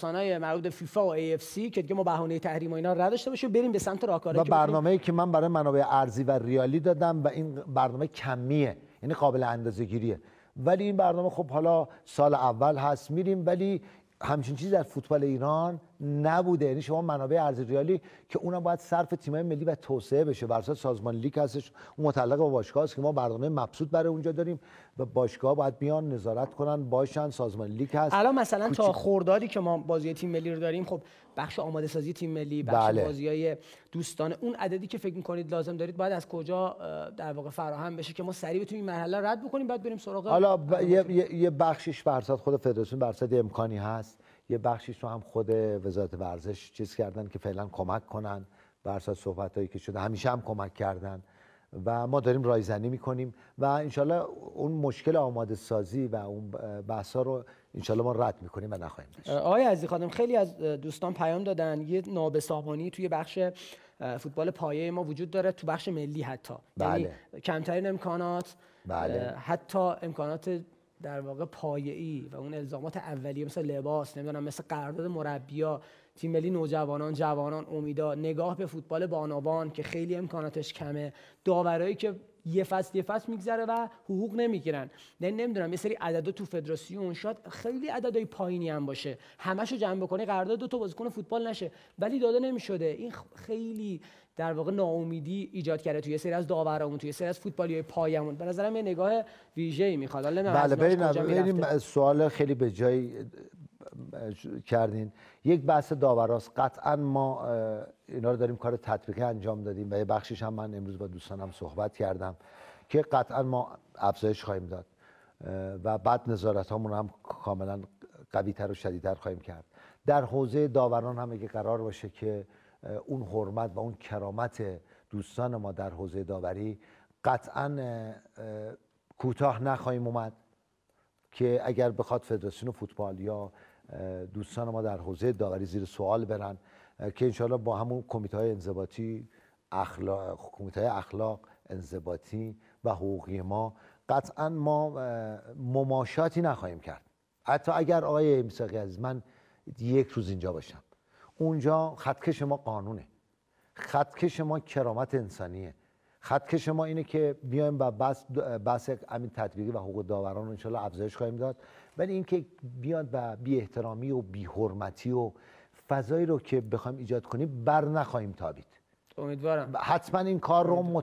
Speaker 2: های مربوط فیفا و اف سی که دیگه ما بهانه تحریم و اینا رو نداشته باشیم بریم به سمت راهکاری و برنامه
Speaker 1: ای که من برای منابع ارزی و ریالی دادم و این برنامه کمیه یعنی قابل اندازه گیریه ولی این برنامه خب حالا سال اول هست میریم ولی همچین چیزی در فوتبال ایران نبوده یعنی شما منابع ارزی ریالی که اونم باید صرف تیم ملی و توسعه بشه اساس سازمان لیگ هستش اون متعلق به باشگاه است که ما برنامه مبسوط برای اونجا داریم و باشگاه باید بیان نظارت کنن باشن سازمان لیگ هست الان مثلا تا خردادی
Speaker 2: که ما بازی تیم ملی رو داریم خب بخش آماده سازی تیم ملی بخش بله. بازی های دوستانه اون عددی که فکر میکنید لازم دارید باید از کجا در واقع فراهم بشه که ما سریع بتونیم این مرحله رد بکنیم بعد بریم سراغ حالا
Speaker 1: یه،, بخشش خود فدراسیون برصد امکانی هست یه بخشیش رو هم خود وزارت ورزش چیز کردن که فعلا کمک کنن بر اساس صحبت هایی که شده همیشه هم کمک کردن و ما داریم رایزنی میکنیم و انشالله اون مشکل آماده سازی و اون بحث رو انشالله ما رد میکنیم و نخواهیم داشت
Speaker 2: آقای عزیز خانم خیلی از دوستان پیام دادن یه نابسامانی توی بخش فوتبال پایه ما وجود داره تو بخش ملی حتی یعنی بله. کمترین امکانات بله. حتی امکانات در واقع پایه‌ای و اون الزامات اولیه مثل لباس نمیدونم مثل قرارداد مربیا تیم ملی نوجوانان جوانان امیدا نگاه به فوتبال بانوان که خیلی امکاناتش کمه داورایی که یه فصل یه فصل میگذره و حقوق نمیگیرن نه نمیدونم یه سری عددا تو فدراسیون شاید خیلی عددای پایینی هم باشه همشو جمع بکنی قرارداد دو تا بازیکن فوتبال نشه ولی داده نمیشده این خیلی در واقع ناامیدی ایجاد کرده توی سری از داورامون توی سری از فوتبالیای پایمون به نظرم یه نگاه ویژه‌ای میخواد حالا بله بریم
Speaker 1: سوال خیلی به جای کردین یک بحث داوراست قطعا ما اینا رو داریم کار تطبیقی انجام دادیم و یه بخشش هم من امروز با دوستانم صحبت کردم که قطعا ما افزایش خواهیم داد و بعد نظارت هم کاملا قویتر و شدیدتر خواهیم کرد در حوزه داوران هم اگه قرار باشه که اون حرمت و اون کرامت دوستان ما در حوزه داوری قطعا کوتاه نخواهیم اومد که اگر بخواد فدراسیون فوتبال یا دوستان ما در حوزه داوری زیر سوال برن که انشالله با همون کمیته های انضباطی اخلاق کمیته اخلاق انضباطی و حقوقی ما قطعا ما مماشاتی نخواهیم کرد حتی اگر آقای میساقی عزیز من یک روز اینجا باشم اونجا خطکش ما قانونه خطکش ما کرامت انسانیه خطکش ما اینه که بیایم و بس بس همین تطبیقی و حقوق داوران انشالله افزایش خواهیم داد ولی اینکه بیاد و بی احترامی و بی حرمتی و فضایی رو که بخوایم ایجاد کنیم بر نخواهیم تابید امیدوارم حتما این کار رو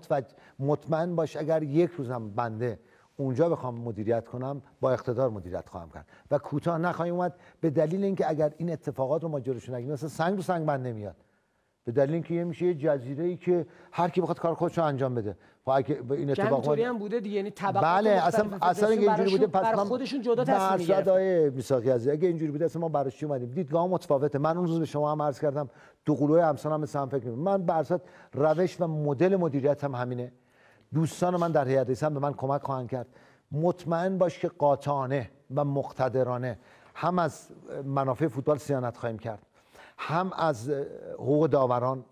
Speaker 1: مطمئن باش اگر یک روزم بنده اونجا بخوام مدیریت کنم با اقتدار مدیریت خواهم کرد و کوتاه نخواهیم اومد به دلیل اینکه اگر این اتفاقات رو ما جلوش نگیریم مثلا سنگ رو سنگ بند نمیاد به دلیل اینکه یه میشه یه جزیره ای که هر کی بخواد کار خودش رو انجام بده و اگه این اتفاق ما... هم
Speaker 2: بوده دیگه یعنی طبقات بله اصلا اصلا اینجوری بوده پس من خودشون جدا تصمیم
Speaker 1: گرفتن از اگه اینجوری بوده اصلا ما براش چی اومدیم دیدگاه متفاوته من اون روز به شما هم عرض کردم دو قلوه همسان هم مثلا فکر می‌کنم من برسات روش و مدل مدیریت هم همینه دوستان من در هیئت به من کمک خواهند کرد مطمئن باش که قاطعانه و مقتدرانه هم از منافع فوتبال سیانت خواهیم کرد هم از حقوق داوران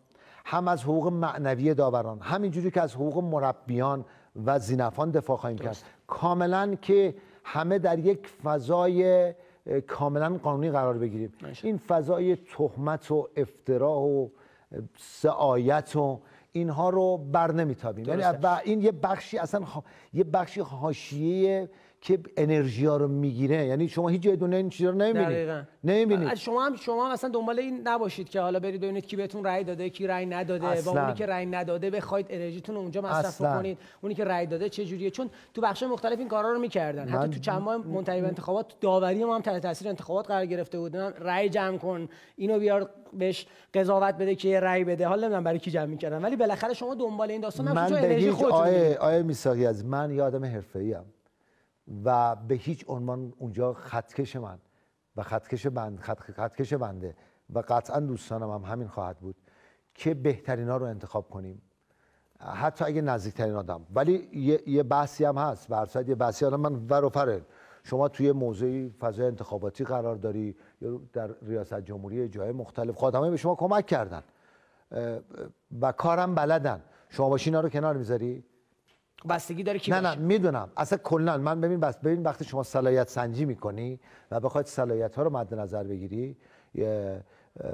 Speaker 1: هم از حقوق معنوی داوران همینجوری که از حقوق مربیان و زینفان دفاع خواهیم کرد کاملا که همه در یک فضای کاملا قانونی قرار بگیریم این فضای تهمت و افتراح و سعایت و اینها رو بر نمیتابیم یعنی این یه بخشی اصلا یه بخشی حاشیه که انرژی ها رو میگیره یعنی شما هیچ جای دنیا این چیزا رو نمیبینید نمیبینید
Speaker 2: شما هم شما هم اصلا دنبال این نباشید که حالا برید ببینید کی بهتون رای داده کی رای نداده اصلا. با اونی که رای نداده بخواید انرژیتون رو اونجا مصرف کنید اونی که رای داده چه جوریه چون تو بخش مختلف این کارا رو میکردن حتی تو چند ماه منتهی به انتخابات داوری ما هم تحت تاثیر انتخابات قرار گرفته بودن رای جمع کن اینو بیار بهش قضاوت بده که یه رأی بده حالا نمیدونم برای کی جمع میکردن ولی بالاخره شما دنبال این داستان نباشید انرژی خودتون آیه
Speaker 1: آیه میساقی از من یادم حرفه‌ایم و به هیچ عنوان اونجا خطکش من و خطکش بند خطکش بنده و قطعا دوستانم هم همین خواهد بود که بهترین ها رو انتخاب کنیم حتی اگه نزدیکترین آدم ولی یه, بحثی هم هست برصد یه بحثی من ور و فره شما توی موضعی فضای انتخاباتی قرار داری یا در ریاست جمهوری جای مختلف خادمه به شما کمک کردن و کارم بلدن شما باشی اینا رو کنار میذاری بستگی داره کی نه نه میدونم اصلا کلا من ببین بس ببین وقتی شما صلاحیت سنجی میکنی و بخواید صلاحیت ها رو مد نظر بگیری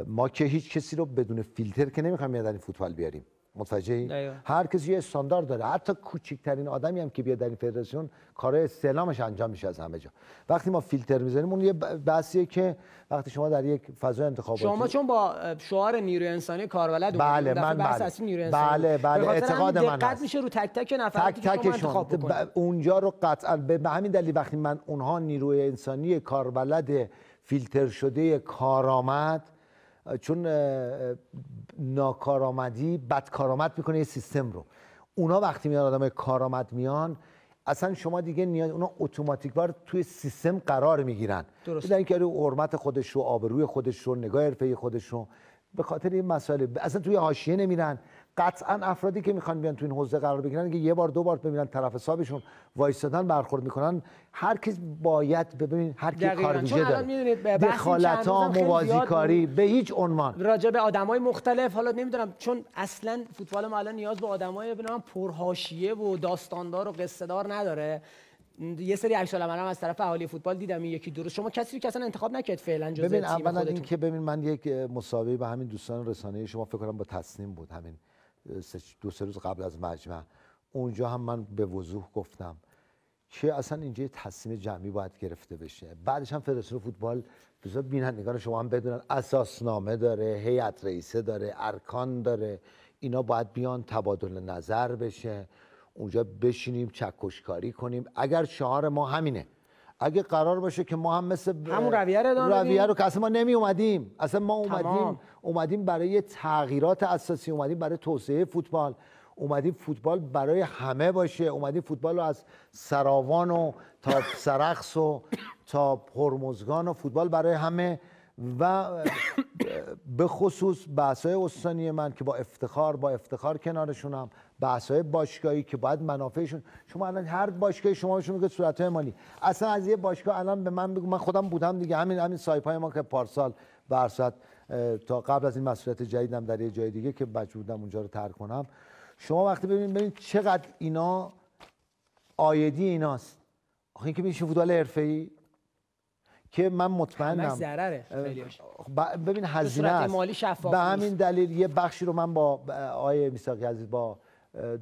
Speaker 1: ما که هیچ کسی رو بدون فیلتر که نمیخوایم این فوتبال بیاریم متوجه هر کسی یه استاندارد داره حتی کوچکترین آدمی هم که بیاد در این فدراسیون کارهای استعلامش انجام میشه از همه جا وقتی ما فیلتر میزنیم اون یه بحثیه که وقتی شما در یک فضای انتخاباتی شما
Speaker 2: چون با شعار نیروی انسانی کارولد بله من بحث بله. بله, بله، اعتقاد من دقت میشه رو تک تک نفراتی تک تک انتخاب
Speaker 1: اونجا رو قطعا به همین دلیل وقتی من اونها نیروی انسانی کاربلد فیلتر شده کارآمد چون ناکارآمدی بدکارآمد میکنه یه سیستم رو اونا وقتی میان آدم کارآمد میان اصلا شما دیگه نیاز اونا اتوماتیک توی سیستم قرار میگیرن درست اینکه که حرمت خودش رو آبروی خودش رو نگاه حرفه خودش رو به خاطر این مسئله، اصلا توی حاشیه نمیرن قطعا افرادی که میخوان بیان تو این حوزه قرار بگیرن که یه بار دو بار ببینن طرف حسابشون وایستادن برخورد میکنن هر کس باید ببینید هر کی کار ویژه داره دخالت ها موازیکاری به هیچ عنوان
Speaker 2: راجع به آدمای مختلف حالا نمیدونم چون اصلا فوتبال ما الان نیاز به آدمای ببینم پرهاشیه و داستاندار و قصه دار نداره یه سری عکس العمل هم از طرف اهالی فوتبال دیدم این یکی درست شما کسی که اصلا انتخاب نکرد فعلا جزء ببین اولا اینکه
Speaker 1: ببین من یک مسابقه به همین دوستان رسانه شما فکر کنم با تصمیم بود همین دو سه روز قبل از مجمع اونجا هم من به وضوح گفتم که اصلا اینجا تصمیم جمعی باید گرفته بشه بعدش هم فدراسیون فوتبال بسیار بینندگان شما هم بدونن اساسنامه داره هیئت رئیسه داره ارکان داره اینا باید بیان تبادل نظر بشه اونجا بشینیم چکشکاری کنیم اگر شعار ما همینه اگه قرار باشه که ما هم مثل همون رویه رو رویه رو که اصلا ما نمی اومدیم اصلا ما اومدیم اومدیم برای تغییرات اساسی اومدیم برای توسعه فوتبال اومدیم فوتبال برای همه باشه اومدیم فوتبال رو از سراوان و تا سرخص و تا هرمزگان و فوتبال برای همه و به خصوص بحثای استانی من که با افتخار با افتخار کنارشونم بحث های باشگاهی که باید منافعشون شما الان هر باشگاهی شما بهشون میگه صورت های مالی اصلا از یه باشگاه الان به من بگو من خودم بودم دیگه همین همین سایپ ما که پارسال برصد تا قبل از این مسئولیت جدیدم در یه جای دیگه که بودم اونجا رو ترک کنم شما وقتی ببینید ببین چقدر اینا آیدی ایناست آخه اینکه میشه فوتبال حرفه‌ای که من مطمئنم ببین هزینه است مالی به همین دلیل یه بخشی رو من با آیه میساقی عزیز با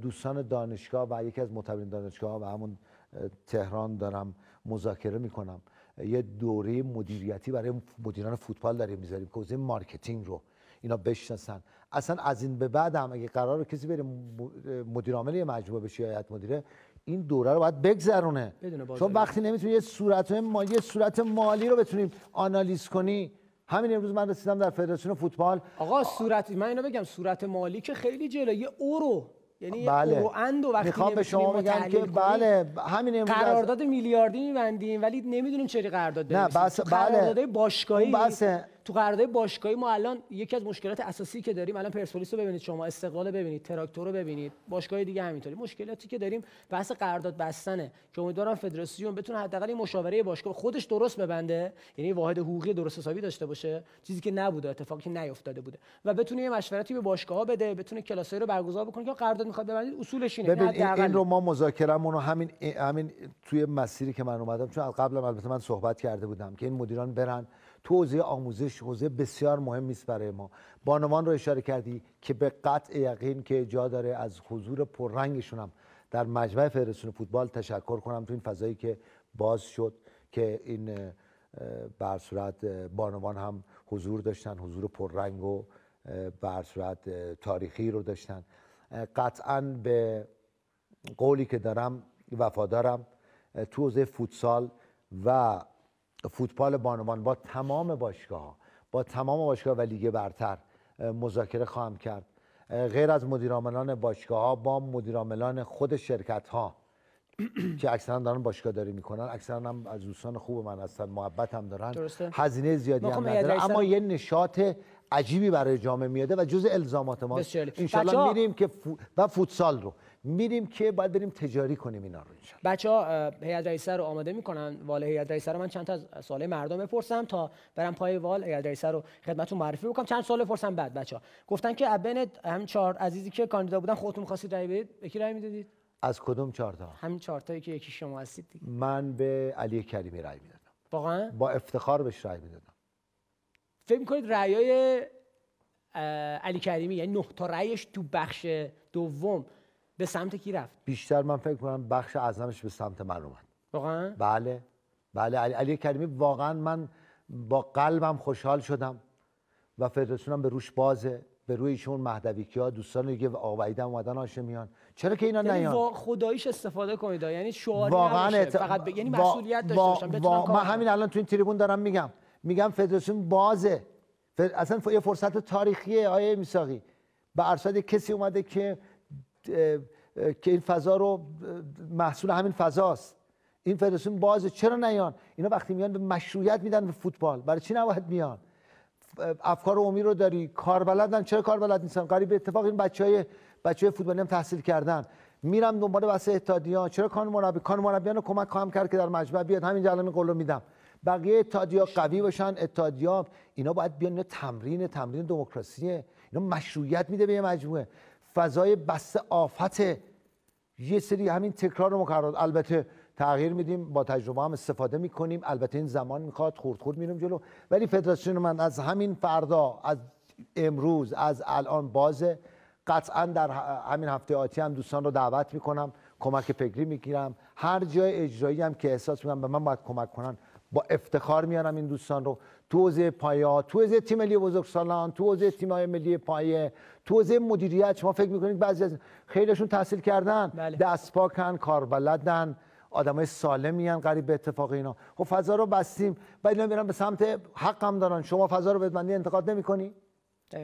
Speaker 1: دوستان دانشگاه و یکی از معتبرین دانشگاه و همون تهران دارم مذاکره میکنم یه دوره مدیریتی برای مدیران فوتبال داریم میذاریم که مارکتینگ رو اینا بشناسن اصلا از این به بعد هم اگه قرار کسی بره مدیر عامل یه مجموعه بشه یا مدیره این دوره رو باید بگذرونه چون وقتی نمیتونی یه صورت مالی صورت مالی رو بتونیم آنالیز کنی همین امروز من رسیدم در فدراسیون فوتبال آقا صورت من اینو بگم صورت مالی که خیلی جلو یه اورو یعنی بله. و وقتی میخوام به شما بگم که بله همین امروز قرارداد
Speaker 2: میلیاردی میبندیم ولی نمیدونیم چه قرارداد نه بس بله. باشگاهی تو قرارداد باشگاهی ما الان یکی از مشکلات اساسی که داریم الان پرسپولیس رو ببینید شما استقلال ببینید تراکتور رو ببینید باشگاه دیگه همینطوری مشکلاتی که داریم بحث قرارداد بستنه که امیدوارم فدراسیون بتونه حداقل مشاوره باشگاه خودش درست ببنده یعنی واحد حقوقی درست حسابی داشته باشه چیزی که نبوده اتفاقی نیافتاده بوده و بتونه یه مشورتی به باشگاه ها بده بتونه کلاسای رو برگزار بکنه که قرارداد میخواد ببندید اصولش اینه ببین این, این رو ما
Speaker 1: مذاکرهمون رو همین همین توی مسیری که من اومدم چون قبلا البته من صحبت کرده بودم که این مدیران برن تو حوزه آموزش حوزه بسیار مهمی است برای ما بانوان رو اشاره کردی که به قطع یقین که جا داره از حضور پررنگشون هم در مجمع فدراسیون فوتبال تشکر کنم تو این فضایی که باز شد که این به صورت بانوان هم حضور داشتن حضور پررنگ و بر صورت تاریخی رو داشتن قطعا به قولی که دارم وفادارم تو حوزه فوتسال و فوتبال بانوان با تمام باشگاه با تمام باشگاه و لیگ برتر مذاکره خواهم کرد غیر از مدیرعاملان باشگاه ها با مدیرعاملان خود شرکت ها <clears throat> که اکثرا دارن باشگاه داری میکنن اکثرا هم از دوستان خوب من هستن محبت هم دارن هزینه زیادی خب هم ندارن اما یه نشاط عجیبی برای جامعه میاده و جز الزامات ما انشالله میریم که فو... و فوتسال رو میریم که باید بریم تجاری کنیم اینا رو انشالله
Speaker 2: بچه ها هیئت رئیسه رو آماده میکنن وال هیئت رئیسه رو من چند تا از سوال مردم بپرسم تا برم پای وال هیئت رئیسه رو خدمتتون معرفی بکنم چند سال بپرسم بعد بچه ها گفتن که ابن هم چهار عزیزی که کاندیدا بودن خودتون خواستید رأی بدید یکی رای میدادید
Speaker 1: از کدوم چهار تا همین چهار تایی که یکی شما هستید من به علی کریمی رأی میدادم واقعا با افتخار بهش رأی میدادم
Speaker 2: فکر میکنید رأیای علی کریمی یعنی نه تا رأیش تو بخش دوم به سمت کی رفت
Speaker 1: بیشتر من فکر کنم بخش اعظمش به سمت من اومد واقعا بله بله علی, علی کریمی واقعا من با قلبم خوشحال شدم و فدراسیونم به روش بازه به روی ایشون مهدویکی ها دوستان دیگه آقا وحید اومدن میان چرا که اینا یعنی نیان
Speaker 2: خداییش استفاده کنید یعنی شعاری فقط ب... یعنی مسئولیت داشته همین
Speaker 1: الان تو این تریبون دارم میگم میگم فدراسیون بازه اصلا یه فرصت تاریخیه آیه میساقی به ارشد کسی اومده که که این فضا رو محصول همین فضاست این فدراسیون بازه چرا نیان اینا وقتی میان به مشروعیت میدن به فوتبال برای چی نباید میان افکار عمومی رو داری کار بلدن چرا کار بلد نیستن قریب اتفاق این بچهای بچهای فوتبالی هم تحصیل کردن میرم دنبال واسه اتحادیه چرا کان مربی کان مربیان رو کمک خواهم کرد که در مجمع بیاد همین الان قول رو میدم بقیه اتحادیا قوی باشن اتحادیا اینا باید بیان اینا تمرین تمرین دموکراسیه اینا مشروعیت میده به یه مجموعه فضای بسته آفت یه سری همین تکرار و مکررات البته تغییر میدیم با تجربه هم استفاده میکنیم البته این زمان میخواد خورد خورد میرم جلو ولی فدراسیون من از همین فردا از امروز از الان بازه قطعا در همین هفته آتی هم دوستان رو دعوت میکنم کمک فکری میگیرم هر جای اجرایی هم که احساس میکنم به من باید کمک کنن با افتخار میارم این دوستان رو تو حوزه پایا تو حوزه تیم ملی بزرگسالان تو حوزه های ملی پایه تو حوزه مدیریت شما فکر میکنید بعضی از خیلیشون تحصیل کردن بله. دست پاکن کاربلدن آدمای سالمی هستن، قریب به اتفاق اینا خب فضا رو بستیم ولی اینا میرن به سمت حق هم دارن شما فضا رو به انتقاد نمیکنی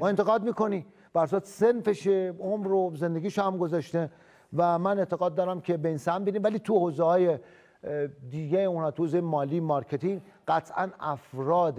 Speaker 1: ما انتقاد میکنی سن سنفشه عمر رو زندگیش هم گذاشته و من اعتقاد دارم که به سن بینیم ولی تو حوزه های دیگه اونها تو حوزه مالی مارکتینگ قطعا افراد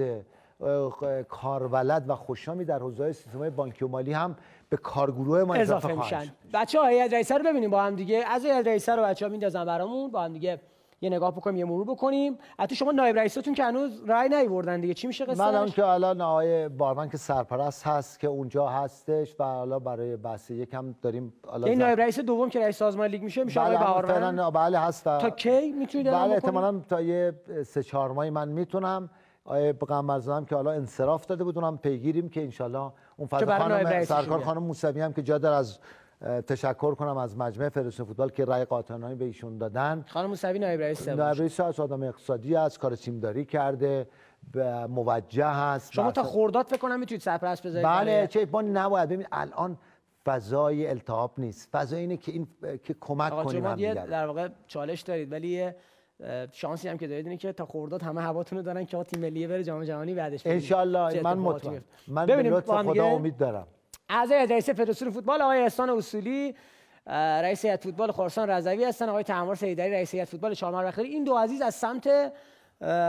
Speaker 1: کارولد و خوشامی در حوزه سیستم های بانکی و مالی هم به کارگروه ما اضافه, میشن
Speaker 2: بچه ها هیئت رئیسه رو ببینیم با هم دیگه از هیئت رئیسه رو بچه ها میندازن برامون با هم دیگه یه نگاه بکنیم یه مرور بکنیم حتی شما نایب رئیستون که هنوز رأی نیوردن دیگه چی میشه قصه من هم که
Speaker 1: الان آقای بارمن که سرپرست هست که اونجا هستش و حالا برای بحث یکم داریم حالا این یعنی نایب رئیس دوم که رئیس سازمان لیگ میشه میشه بله، آقای بارمن بله هست تا کی میتونید بله احتمالاً تا یه سه چهار ماهی من میتونم آقای قمرزاده که حالا انصراف داده بود اونم پیگیریم که انشالله اون فرد خانم سرکار خانم موسوی هم که جا در از تشکر کنم از مجمع فدراسیون فوتبال که رأی قاطعانه به ایشون دادن خانم موسوی نایب رئیس نایب رئیس از آدم اقتصادی است کار تیمداری کرده موجه هست شما تا
Speaker 2: خب- فکر بکنم میتونید سرپرست بذارید بله چه
Speaker 1: ما نباید ببین الان فضای التهاب نیست فضا اینه که این که کمک کنیم هم در
Speaker 2: واقع چالش دارید ولی یه شانسی هم که دارید اینه که تا خرداد همه هواتون رو دارن که تیم ملی بره جام جهانی بعدش ان من مطمئن من به خدا امید دارم اعضای رئیس فدراسیون فوتبال آقای احسان اصولی رئیس هیئت فوتبال خراسان رضوی هستن آقای تعمار سیدری رئیس هیئت فوتبال شمال بخیری این دو عزیز از سمت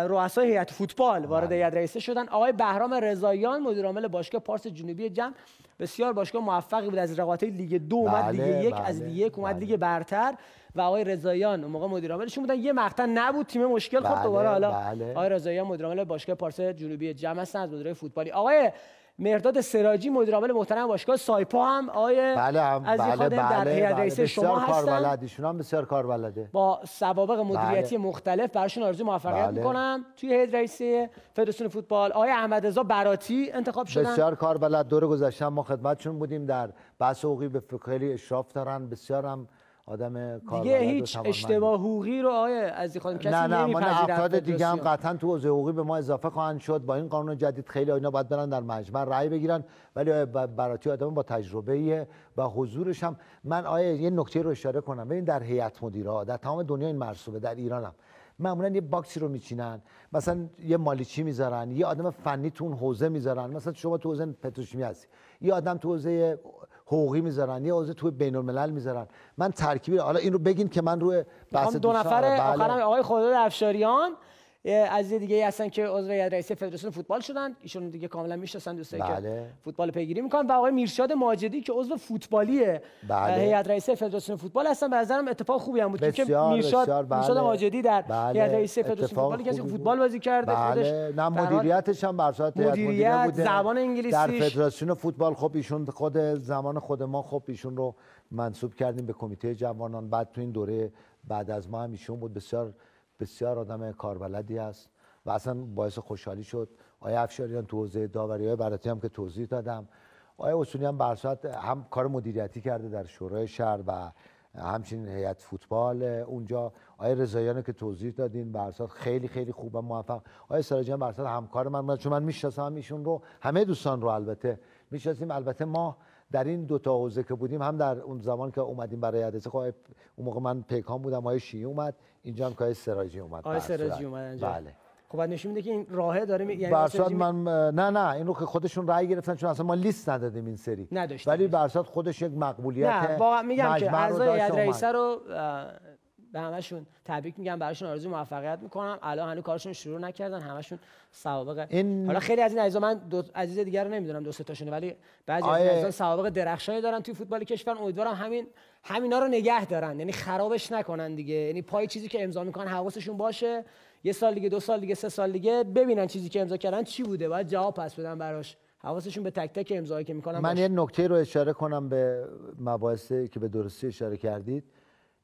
Speaker 2: رؤسای هیئت فوتبال وارد هیئت بله. رئیسه شدن آقای بهرام رضاییان مدیر عامل باشگاه پارس جنوبی جمع بسیار باشگاه موفقی بود از رقابت‌های لیگ دو اومد لیگ بله، یک بله، از لیگ یک اومد بله. لیگ برتر و آقای رضاییان موقع مدیر عاملشون بودن یه مقطع نبود تیم مشکل خورد بله، دوباره حالا آقای رضاییان مدیر عامل باشگاه پارس جنوبی جمع هستن از مدیرای فوتبالی آقای مرداد سراجی مدیر عامل محترم باشگاه سایپا هم آیه بله هم از بله بله در هیئت بله، رئیس بله. شما هستن
Speaker 1: ایشون هم بسیار کاربلده
Speaker 2: با سوابق مدیریتی بله. مختلف براشون آرزوی موفقیت بله. میکنم توی هیئت رئیسه فدراسیون فوتبال آیه احمد رضا براتی انتخاب شدن بسیار
Speaker 1: بلد دور گذشته ما خدمتشون بودیم در بحث حقوقی به فکری اشراف دارن بسیار هم آدم دیگه هیچ اشتباه
Speaker 2: حقوقی رو آقای عزیزی خانم کسی نه نه من افراد دیگه هم
Speaker 1: قطعا تو حوزه حقوقی به ما اضافه خواهند شد با این قانون جدید خیلی اینا باید برن در مجمع رأی بگیرن ولی براتی آدم با تجربه و حضورش هم من آیا یه نکته رو اشاره کنم ببین در هیئت مدیره در تمام دنیا این مرسومه در ایران هم معمولا یه باکسی رو میچینن مثلا یه مالیچی میذارن یه آدم فنی تو اون حوزه میذارن مثلا شما تو حوزه پتروشیمی هستی یه آدم تو حوزه حقوقی میذارن یه عضو توی بین الملل میذارن من ترکیبی حالا این رو بگین که من روی بحث دو نفر بله.
Speaker 2: آقای خداد افشاریان از دیگه هستن که عضو هیئت رئیسه فدراسیون فوتبال شدن ایشون دیگه کاملا میشناسن دوستایی بله. که فوتبال پیگیری میکنن و آقای میرشاد ماجدی که عضو فوتبالی هیئت بله. رئیسه فدراسیون فوتبال هستن به نظرم اتفاق خوبی هم بود بسیار، که میرشاد بله. میرشاد ماجدی در هیئت بله. رئیسه فدراسیون فوتبال کسی
Speaker 1: فوتبال بازی کرده خودش بله. نه مدیریتش هم بر اساس مدیریت بوده زبان انگلیسی در فدراسیون فوتبال خب ایشون خود زمان خود ما خب ایشون رو منصوب کردیم به کمیته جوانان بعد تو این دوره بعد از ما هم ایشون بود بسیار بسیار آدم کاربلدی است و اصلا باعث خوشحالی شد آیا افشاریان تو حوزه داوری های براتی هم که توضیح دادم آیا اصولی هم هم کار مدیریتی کرده در شورای شهر و همچنین هیئت فوتبال اونجا آیا رضایان که توضیح دادین برسات خیلی خیلی خوب و موفق آیا سراجان برسات همکار من چون من میشناسم ایشون رو همه دوستان رو البته میشناسیم البته ما در این دو تا حوزه که بودیم هم در اون زمان که اومدیم برای حدیثه خب اون موقع من پیکان بودم آیه شیعی اومد اینجا هم که سراجی اومد آیه سراجی اومد بله
Speaker 2: خب بعد نشون میده که این راهه داره می... یعنی من
Speaker 1: نه نه این رو که خودشون رأی گرفتن چون اصلا ما لیست ندادیم این سری نداشتیم ولی برسات خودش یک مقبولیت نه واقعا میگم که اعضای
Speaker 2: رو به همشون تبریک میگم براشون آرزو موفقیت میکنم الان هنوز کارشون شروع نکردن همشون سوابق این... حالا خیلی از این عزیزا من دو... عزیز دیگر رو نمیدونم دو سه ولی بعضی از عزیزا سوابق درخشانی دارن توی فوتبال کشور امیدوارم همین همینا رو نگه دارن یعنی خرابش نکنن دیگه یعنی پای چیزی که امضا میکنن حواسشون باشه یه سال دیگه دو سال دیگه سه سال دیگه ببینن چیزی که امضا کردن چی بوده باید جواب پس بدن براش حواسشون به تک تک امضایی که میکنن من باشه. یه
Speaker 1: نکته رو اشاره کنم به مباحثی که به درستی اشاره کردید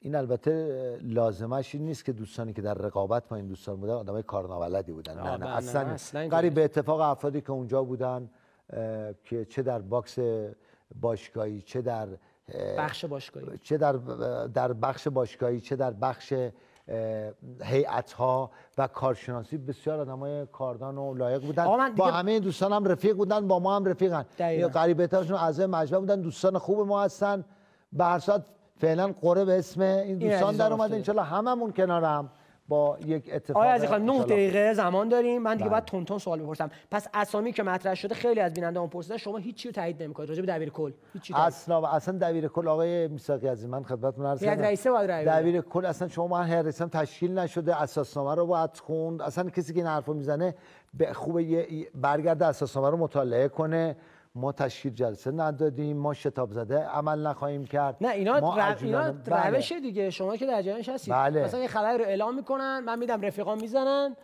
Speaker 1: این البته لازمش این نیست که دوستانی که در رقابت با این دوستان بودن آدمای کارناولدی بودن نه نه بله، اصلا, اصلا قریب به اتفاق افرادی که اونجا بودن که چه در باکس باشگاهی چه در بخش باشگاهی چه در در بخش باشگاهی چه در بخش هیئت ها و کارشناسی بسیار آدمای کاردان و لایق بودن با همه دوستان هم رفیق بودن با ما هم رفیقن یا قریب اعتراضشون از بودن دوستان خوب ما هستن به فعلا قره به اسم این دوستان در اومده انشالله هممون کنارم با یک اتفاق آیا از نه 9 دقیقه
Speaker 2: زمان داریم من دیگه بله. باید تون تون سوال بپرسم پس اسامی که مطرح شده خیلی از اون پرسیدن شما هیچ رو تایید نمی‌کنید راجع به دبیر
Speaker 1: کل هیچ اصلا اصلا دبیر کل آقای میساقی عزیز من خدمتتون عرض یعنی کردم رئیس دبیر کل اصلا شما من رئیس تشکیل نشده اساسنامه رو باید خوند اصلا کسی که این حرفو میزنه به خوبه برگرد اساسنامه رو مطالعه کنه ما تشکیل جلسه ندادیم ما شتاب زده عمل نخواهیم کرد نه اینا, ما رو... اینا بله.
Speaker 2: دیگه شما که در جریانش هستید بله. مثلا یه خبری رو اعلام میکنن من میدم رفیقا میزنن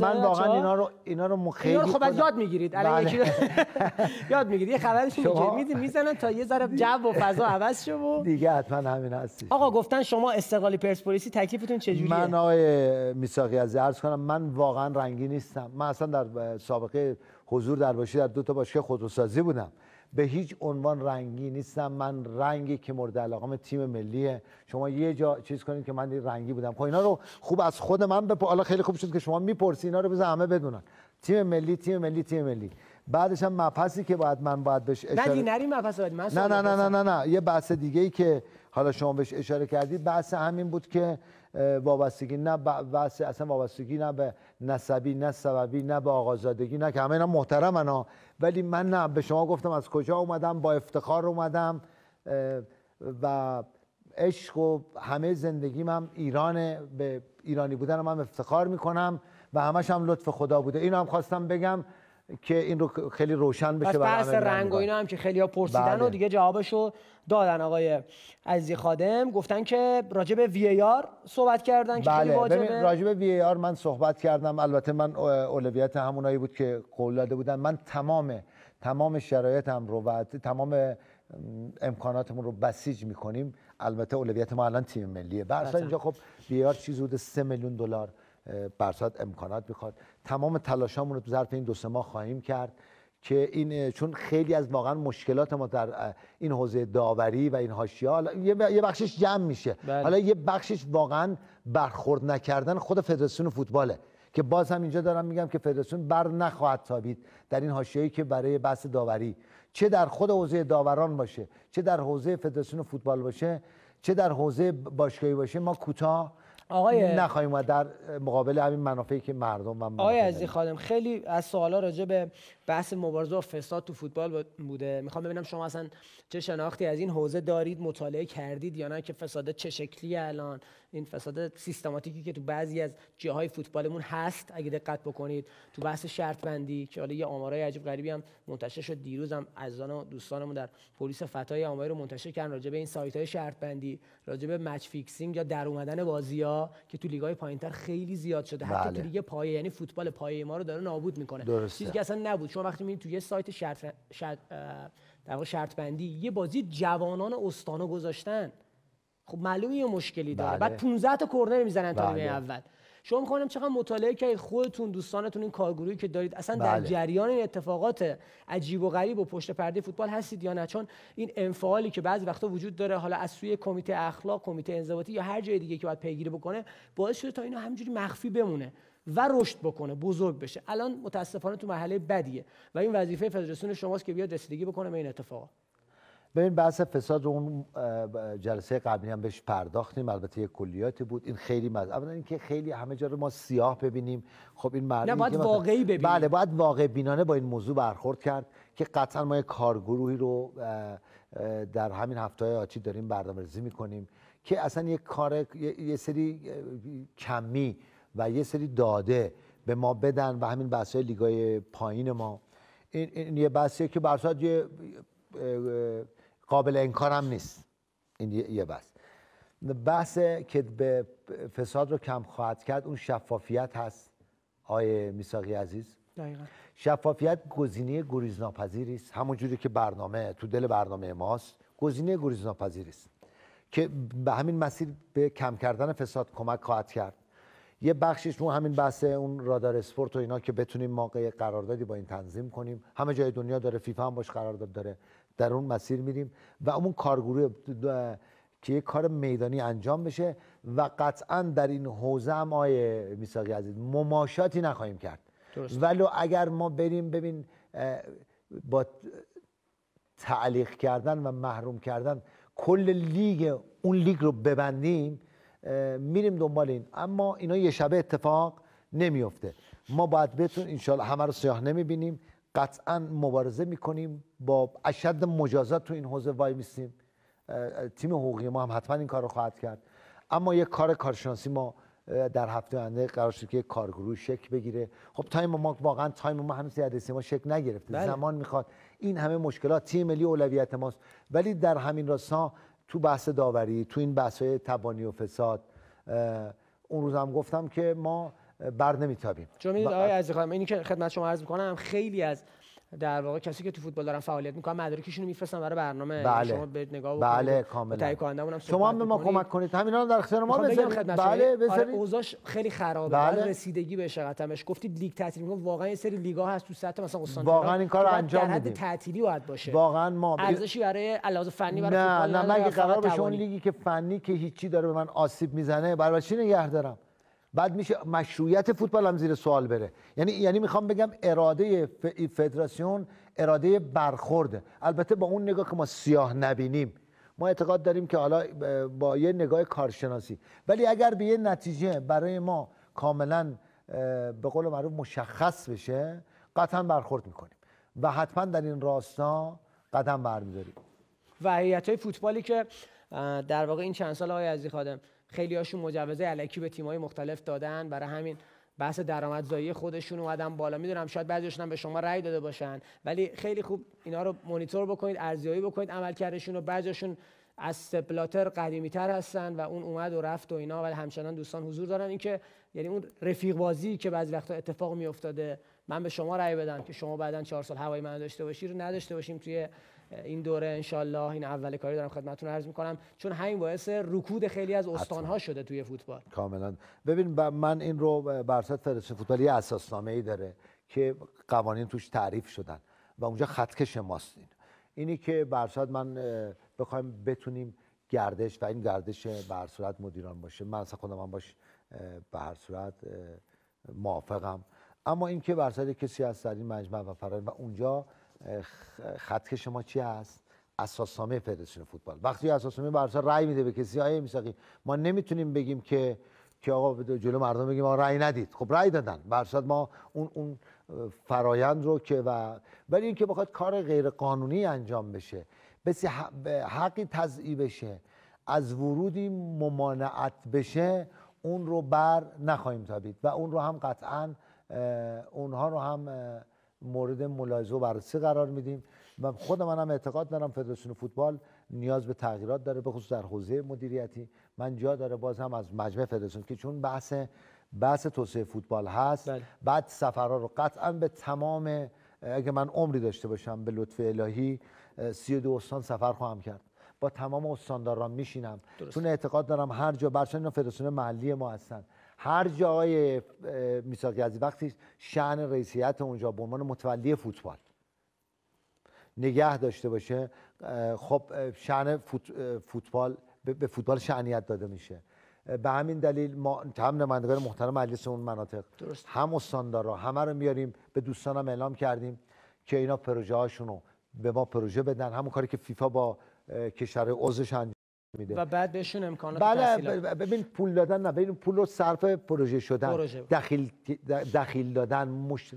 Speaker 2: من واقعا اینا رو
Speaker 1: اینا رو خیلی خب یاد
Speaker 2: میگیرید الان بله. یکی
Speaker 1: <laughs> یاد میگیرید یه خبرش میگه میزنن
Speaker 2: تا یه ذره جو و فضا عوض
Speaker 1: شه و دیگه حتما همین هستی
Speaker 2: آقا گفتن شما استقلالی
Speaker 1: پرسپولیسی تکلیفتون چجوریه من آقای میساقی از عرض کنم من واقعا رنگی نیستم من اصلا در سابقه حضور در باشی در دو تا باشگاه خودروسازی بودم به هیچ عنوان رنگی نیستم من رنگی که مورد علاقم تیم ملیه شما یه جا چیز کنید که من رنگی بودم خب اینا رو خوب از خود من به حالا خیلی خوب شد که شما میپرسی اینا رو بزن همه بدونن تیم ملی تیم ملی تیم ملی بعدش هم مفصلی که باید من باید بهش اشاره نه نری
Speaker 2: مفصل باید من نه نه نه
Speaker 1: نه نه نه یه بحث دیگه ای که حالا شما بهش اشاره کردید بحث همین بود که وابستگی نه واسه اصلا وابستگی نه به نسبی نه سببی نه به آقازادگی نه که همه اینا محترم انا ولی من نه به شما گفتم از کجا اومدم با افتخار اومدم و عشق و همه زندگیم هم ایران به ایرانی بودن هم, هم افتخار میکنم و همش هم لطف خدا بوده اینو هم خواستم بگم که این رو خیلی روشن بشه پس بحث رنگ و
Speaker 2: اینا هم که خیلی ها پرسیدن بله. و دیگه جوابشو دادن آقای عزیزی خادم گفتن که راجب به وی آر صحبت کردن که بله. خیلی راجع
Speaker 1: به وی آر من صحبت کردم البته من اولویت همونایی بود که قول داده بودن من تمام تمام شرایطم رو و تمام امکاناتمون رو بسیج میکنیم البته اولویت ما الان تیم ملیه بعد بله. اینجا خب وی آر چیز سه 3 میلیون دلار برصد امکانات میخواد تمام تلاشامون رو تو ظرف این دو سه ماه خواهیم کرد که این چون خیلی از واقعا مشکلات ما در این حوزه داوری و این هاشیا، یه بخشش جمع میشه بله. حالا یه بخشش واقعا برخورد نکردن خود فدراسیون فوتباله که باز هم اینجا دارم میگم که فدراسیون بر نخواهد تابید در این حاشیه‌ای که برای بحث داوری چه در خود حوزه داوران باشه چه در حوزه فدراسیون فوتبال باشه چه در حوزه باشگاهی باشه ما کوتاه آقای نخواهیم و در مقابل همین منافعی که مردم و آقای عزیز
Speaker 2: خیلی از سوالا راجع به بحث مبارزه و فساد تو فوتبال بوده میخوام ببینم شما اصلا چه شناختی از این حوزه دارید مطالعه کردید یا نه که فساد چه شکلی الان این فساد سیستماتیکی که تو بعضی از جاهای فوتبالمون هست اگه دقت بکنید تو بحث شرط بندی که حالا یه آمارای عجیب غریبی هم منتشر شد دیروز هم عزیزان و دوستانمون در پلیس فتای آماری رو منتشر کردن راجع به این سایت های شرط بندی راجع به مچ فیکسینگ یا در اومدن بازی ها که تو لیگ های پایینتر خیلی زیاد شده بله. حتی تو بله. لیگ پایه یعنی فوتبال پایه ما رو داره نابود میکنه درسته. چیزی که اصلا نبود شما وقتی میبینید تو یه سایت شرط, شرط در واقع شرط بندی یه بازی جوانان استانو گذاشتن خب معلومه یه مشکلی داره بعد 15 بله. تا کرنر میزنن تا بله. اول شما میخوانم چقدر مطالعه کردید خودتون دوستانتون این کارگروهی که دارید اصلا بله. در جریان این اتفاقات عجیب و غریب و پشت پرده فوتبال هستید یا نه چون این انفعالی که بعضی وقتا وجود داره حالا از سوی کمیته اخلاق کمیته انضباطی یا هر جای دیگه که باید پیگیری بکنه باعث شده تا اینو همینجوری مخفی بمونه و رشد بکنه بزرگ بشه الان متاسفانه تو مرحله بدیه و این وظیفه فدراسیون شماست که بیاد رسیدگی بکنه به این اتفاقات
Speaker 1: ببین بحث فساد اون جلسه قبلی هم بهش پرداختیم البته یک کلیاتی بود این خیلی مز اولا اینکه خیلی همه جا رو ما سیاه ببینیم خب این معنی نه باید واقعی ببینیم بله باید واقع بینانه با این موضوع برخورد کرد که قطعا ما یه کارگروهی رو در همین هفته های آتی داریم برنامه‌ریزی میکنیم که اصلا یک کار یه سری کمی و یه سری داده به ما بدن و همین بحث لیگای پایین ما این, این یه بحثیه که برصد یه قابل انکار هم نیست این یه بحث بحث که به فساد رو کم خواهد کرد اون شفافیت هست آیه میساقی عزیز دقیقا. شفافیت گزینه گریزناپذیری است همونجوری که برنامه تو دل برنامه ماست گزینه گریزناپذیری است که به همین مسیر به کم کردن فساد کمک خواهد کرد یه بخشش رو همین بحث اون رادار اسپورت و اینا که بتونیم ما قراردادی با این تنظیم کنیم همه جای دنیا داره فیفا هم باش قرارداد داره در اون مسیر میریم و اون کارگروه که یک کار میدانی انجام بشه و قطعا در این حوزه هم آیه میساقی عزیز مماشاتی نخواهیم کرد درست. ولو اگر ما بریم ببین با تعلیق کردن و محروم کردن کل لیگ اون لیگ رو ببندیم میریم دنبال این اما اینا یه شبه اتفاق نمیفته ما باید بتون انشالله همه رو سیاه نمیبینیم قطعا مبارزه میکنیم با اشد مجازات تو این حوزه وای میستیم تیم حقوقی ما هم حتما این کار رو خواهد کرد اما یک کار کارشناسی ما در هفته آینده قرار شد که کارگروه شک بگیره خب تایم ما واقعا تایم ما هنوز عدسی ما شک نگرفته بله. زمان میخواد این همه مشکلات تیم ملی اولویت ماست ولی در همین راستا تو بحث داوری تو این بحث های تبانی و فساد اون روز هم گفتم که ما بر نمیتابیم
Speaker 2: چون میدید آقای عزیز خانم اینی که خدمت شما عرض میکنم خیلی از در واقع کسی که تو فوتبال دارن فعالیت میکنن مدارکشون رو میفرستن برای برنامه بله. شما به نگاه بکنید بله کاملا تایید کننده هم شما هم به ما کمک
Speaker 1: کنید همینا در اختیار ما بذارید بله آره، بذارید
Speaker 2: اوضاعش خیلی خرابه بله. رسیدگی بهش قطمش گفتید لیگ تعطیل میکنه واقعا یه سری لیگا هست تو سطح مثلا استان واقعا این کار انجام میدید در حد
Speaker 1: تعطیلی باید باشه واقعا ما ارزشی
Speaker 2: برای علاوه فنی برای فوتبال نه نه من قرار به شما لیگی
Speaker 1: که فنی که هیچی داره به من آسیب میزنه برای چی نگه دارم بعد میشه مشروعیت فوتبال هم زیر سوال بره یعنی یعنی میخوام بگم اراده فدراسیون اراده برخورده البته با اون نگاه که ما سیاه نبینیم ما اعتقاد داریم که حالا با یه نگاه کارشناسی ولی اگر به یه نتیجه برای ما کاملا به قول معروف مشخص بشه قطعا برخورد میکنیم و حتما در این راستا قدم برمیداریم
Speaker 2: و های فوتبالی که در واقع این چند سال آقای عزیز خادم خیلی هاشون مجوزه علکی به تیمای مختلف دادن برای همین بحث درآمدزایی خودشون اومدن بالا میدونم شاید بعضیشون هم به شما رأی داده باشن ولی خیلی خوب اینا رو مانیتور بکنید ارزیابی بکنید عملکردشون رو بعضیشون از سپلاتر قدیمی تر هستن و اون اومد و رفت و اینا ولی همچنان دوستان حضور دارن اینکه یعنی اون رفیق بازی که بعضی وقتا اتفاق میافتاده من به شما رأی بدم که شما بعدا چهار سال هوای من داشته باشی رو نداشته باشیم توی این دوره انشالله این اول کاری دارم خدمتتون عرض میکنم چون همین باعث رکود خیلی از استانها شده توی فوتبال
Speaker 1: کاملا ببین من این رو برصد فدراسیون فوتبال یه اساسنامه ای داره که قوانین توش تعریف شدن و اونجا خطکش ماستین اینی که برصد من بخوایم بتونیم گردش و این گردش به صورت مدیران باشه من اصلا خودم باش به هر صورت موافقم اما اینکه برصد کسی از در این مجمع و فرار و اونجا خط شما چی هست اساسنامه فدراسیون فوتبال وقتی اساسنامه بارسا رأی میده به کسی آیه میساقی ما نمیتونیم بگیم که که آقا جلو مردم بگیم ما رأی ندید خب رأی دادن برصد ما اون اون فرایند رو که و ولی اینکه بخواد کار غیر قانونی انجام بشه بسی حقی تضعیع بشه از ورودی ممانعت بشه اون رو بر نخواهیم تابید و اون رو هم قطعا اونها رو هم مورد ملاحظه و بررسی قرار میدیم و خود منم اعتقاد دارم فدراسیون فوتبال نیاز به تغییرات داره به خصوص در حوزه مدیریتی من جا داره باز هم از مجمع فدراسیون که چون بحث بحث توسعه فوتبال هست بله. بعد سفرها رو قطعا به تمام اگه من عمری داشته باشم به لطف الهی دو استان سفر خواهم کرد با تمام استانداران میشینم چون اعتقاد دارم هر جا برشن اینا فدراسیون محلی ما هستن هر جای میساق از وقتی شعن رئیسیت اونجا به عنوان متولی فوتبال نگه داشته باشه خب شعن فوتبال به فوتبال شعنیت داده میشه به همین دلیل ما هم نمایندگان محترم مجلس اون مناطق درست. هم رو همه رو میاریم به دوستانم اعلام کردیم که اینا پروژه هاشون رو به ما پروژه بدن همون کاری که فیفا با کشور عضوش میده
Speaker 2: و بعد بهشون امکانات بله
Speaker 1: ببین پول دادن نه ببین پول رو صرف پروژه شدن داخل داخل دادن مش...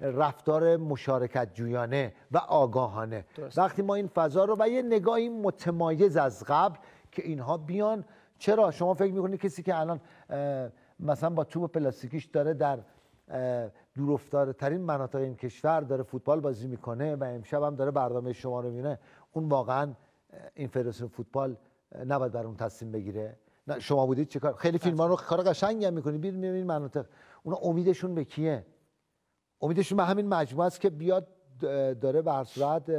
Speaker 1: رفتار مشارکت جویانه و آگاهانه وقتی ما این فضا رو و یه نگاهی متمایز از قبل که اینها بیان چرا شما فکر میکنید کسی که الان مثلا با توپ پلاستیکیش داره در دورافتاده ترین مناطق این کشور داره فوتبال بازی میکنه و امشب هم داره برنامه شما رو میبینه اون واقعا این فدراسیون فوتبال نباید بر اون تصمیم بگیره نه شما بودید چه کار خیلی فیلم ها رو کار قشنگی هم میکنید میبینید این مناطق اونا امیدشون به کیه امیدشون به همین مجموعه است که بیاد داره به صورت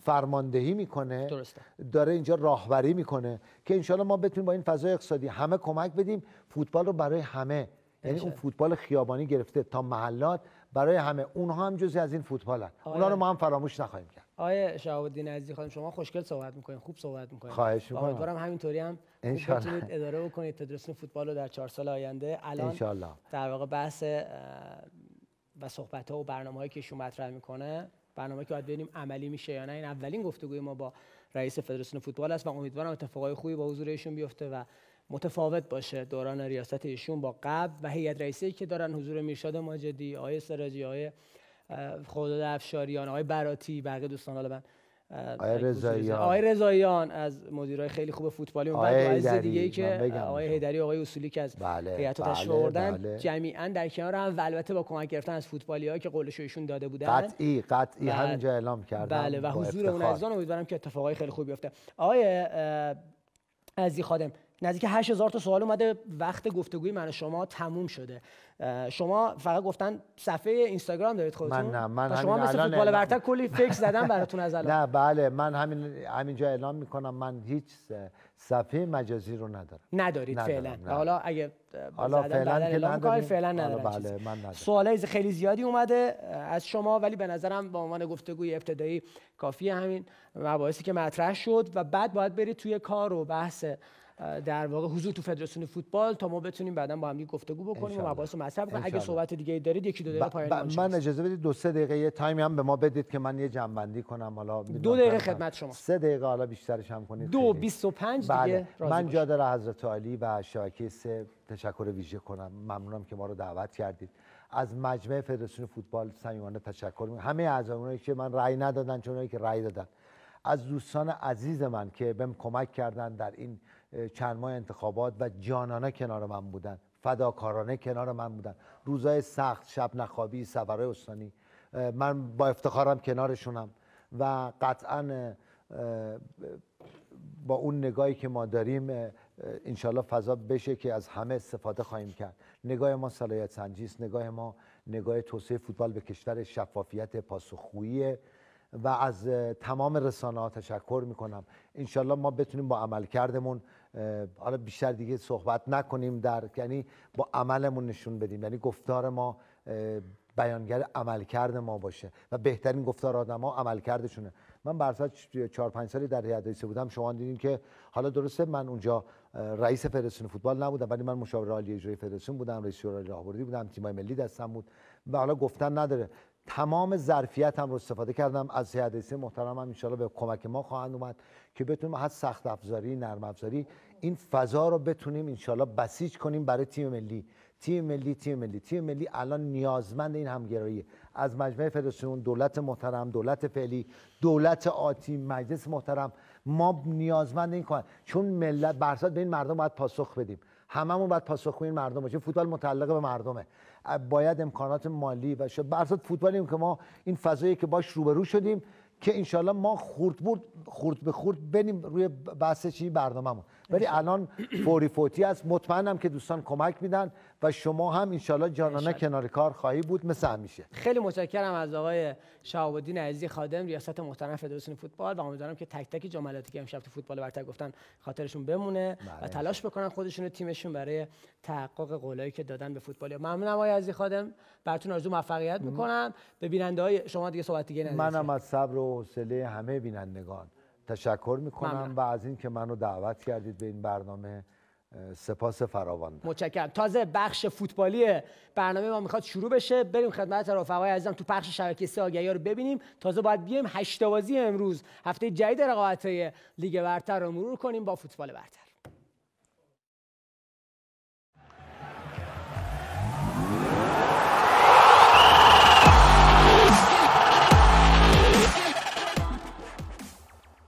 Speaker 1: فرماندهی میکنه درسته. داره اینجا راهبری میکنه که انشالله ما بتونیم با این فضای اقتصادی همه کمک بدیم فوتبال رو برای همه یعنی اون فوتبال خیابانی گرفته تا محلات برای همه اونها هم جزی از این فوتبالن اونا رو ما هم فراموش نخواهیم کرد
Speaker 2: آیه شهاب عزیز خانم شما خوشگل صحبت میکنید خوب صحبت میکنید خواهش میکنم امیدوارم همینطوری هم بتونید اداره بکنید تدرسون فوتبال رو در چهار سال آینده الان انشالله. در واقع بحث و صحبت ها و برنامه که شما مطرح میکنه برنامه که باید ببینیم عملی میشه یا نه این اولین گفتگوی ما با رئیس فدراسیون فوتبال است و امیدوارم اتفاقای خوبی با حضور ایشون بیفته و متفاوت باشه دوران ریاست ایشون با قبل و هیئت رئیسی که دارن حضور میرشاد ماجدی آیه سراجی آیه خداداد افشاریان آقای براتی بقیه دوستان حالا من آقای رضاییان آقای رضاییان از مدیرای خیلی خوب فوتبالی اون بعد دیگه ای که آقای هیدری آقای اصولی که از
Speaker 1: بله. هیئت جمعیان بله، بله. جمیعا
Speaker 2: در کنار هم البته با کمک گرفتن از فوتبالیایی که قولش ایشون داده بودن قطعی
Speaker 1: قطعی همینجا اعلام کردن بله و حضور اون عزیزان
Speaker 2: امیدوارم که اتفاقای خیلی خوب بیفته آقای عزیز خادم نزدیک 8000 تا سوال اومده وقت گفتگوی من و شما تموم شده شما فقط گفتن صفحه اینستاگرام دارید خودتون من نه من شما مثل فوتبال برتر
Speaker 1: کلی فکس زدم براتون از الان <laughs> نه بله من همین همینجا اعلام میکنم من هیچ صفحه مجازی رو ندارم ندارید فعلا حالا اگه حالا فعلا که فعلا ندارم بله من ندارم سوالای خیلی زیادی اومده
Speaker 2: از شما ولی به نظرم به عنوان گفتگوی ابتدایی کافی همین مباحثی که مطرح شد و بعد باید برید توی کار و بحث در واقع حضور تو فدراسیون فوتبال تا ما بتونیم بعدا با هم دیگه گفتگو بکنیم و مباحث مطرح کنیم اگه صحبت دیگه دارید یکی دو دقیقه پایان من
Speaker 1: اجازه بدید دو سه دقیقه یه تایم هم به ما بدید که من یه جنبندی کنم حالا دو دقیقه خدمت شما سه دقیقه حالا بیشترش هم کنید دو 25 بله. دیگه من جا داره حضرت علی و شاکی سه تشکر ویژه کنم ممنونم که ما رو دعوت کردید از مجمع فدراسیون فوتبال صمیمانه تشکر میکنم همه اعضا اونایی که من رأی ندادن چون اونایی که رأی دادن از دوستان عزیز من که بهم کمک کردن در این چند ماه انتخابات و جانانه کنار من بودن فداکارانه کنار من بودن روزای سخت شب نخوابی سفرهای استانی من با افتخارم کنارشونم و قطعا با اون نگاهی که ما داریم انشالله فضا بشه که از همه استفاده خواهیم کرد نگاه ما صلاحیت سنجیست نگاه ما نگاه توسعه فوتبال به کشور شفافیت پاسخگویی و از تمام رسانه ها تشکر میکنم انشالله ما بتونیم با عملکردمون حالا بیشتر دیگه صحبت نکنیم در یعنی با عملمون نشون بدیم یعنی گفتار ما بیانگر عملکرد ما باشه و بهترین گفتار آدما عملکردشونه من برسات چهار پنج سالی در هیئت بودم شما دیدین که حالا درسته من اونجا رئیس فدراسیون فوتبال نبودم ولی من مشاور عالی اجرایی فدراسیون بودم رئیس شورای راهبردی بودم تیم ملی دستم بود و حالا گفتن نداره تمام ظرفیت هم رو استفاده کردم از هیئت محترم هم انشالله به کمک ما خواهند اومد که بتونیم حد سخت افزاری نرم افزاری این فضا رو بتونیم انشالله بسیج کنیم برای تیم ملی تیم ملی تیم ملی تیم ملی الان نیازمند این همگرایی از مجمع فدراسیون دولت محترم دولت فعلی دولت آتی مجلس محترم ما نیازمند این کنیم چون ملت برسات به این مردم باید پاسخ بدیم هممون باید این مردم باشیم فوتبال متعلق به مردمه باید امکانات مالی و برصد فوتبالیم که ما این فضایی که باش روبرو شدیم که انشالله ما خورد برد خورد به خورد بنیم روی بحث چی برنامه‌مون ولی الان فوری فوتی است مطمئنم که دوستان کمک میدن و شما هم انشالله جانانه کنار کار خواهی بود مثل همیشه
Speaker 2: خیلی متشکرم از آقای شهابالدین عزیزی خادم ریاست محترم فدراسیون فوتبال و امیدوارم که تک تک جملاتی که امشب تو فوتبال برتر گفتن خاطرشون بمونه و بله. تلاش بکنن خودشون و تیمشون برای تحقق قولایی که دادن به فوتبال ممنونم آقای عزیزی خادم براتون آرزو موفقیت میکنم
Speaker 1: به بیننده های شما دیگه صحبت دیگه منم از صبر و حوصله همه بینندگان تشکر میکنم و از اینکه منو دعوت کردید به این برنامه سپاس فراوان
Speaker 2: متشکرم تازه بخش فوتبالی برنامه ما میخواد شروع بشه بریم خدمت رفقای عزیزم تو پخش شبکه سه آگهی رو ببینیم تازه باید بیایم هشت بازی امروز هفته جدید رقابت لیگ برتر رو مرور کنیم با فوتبال برتر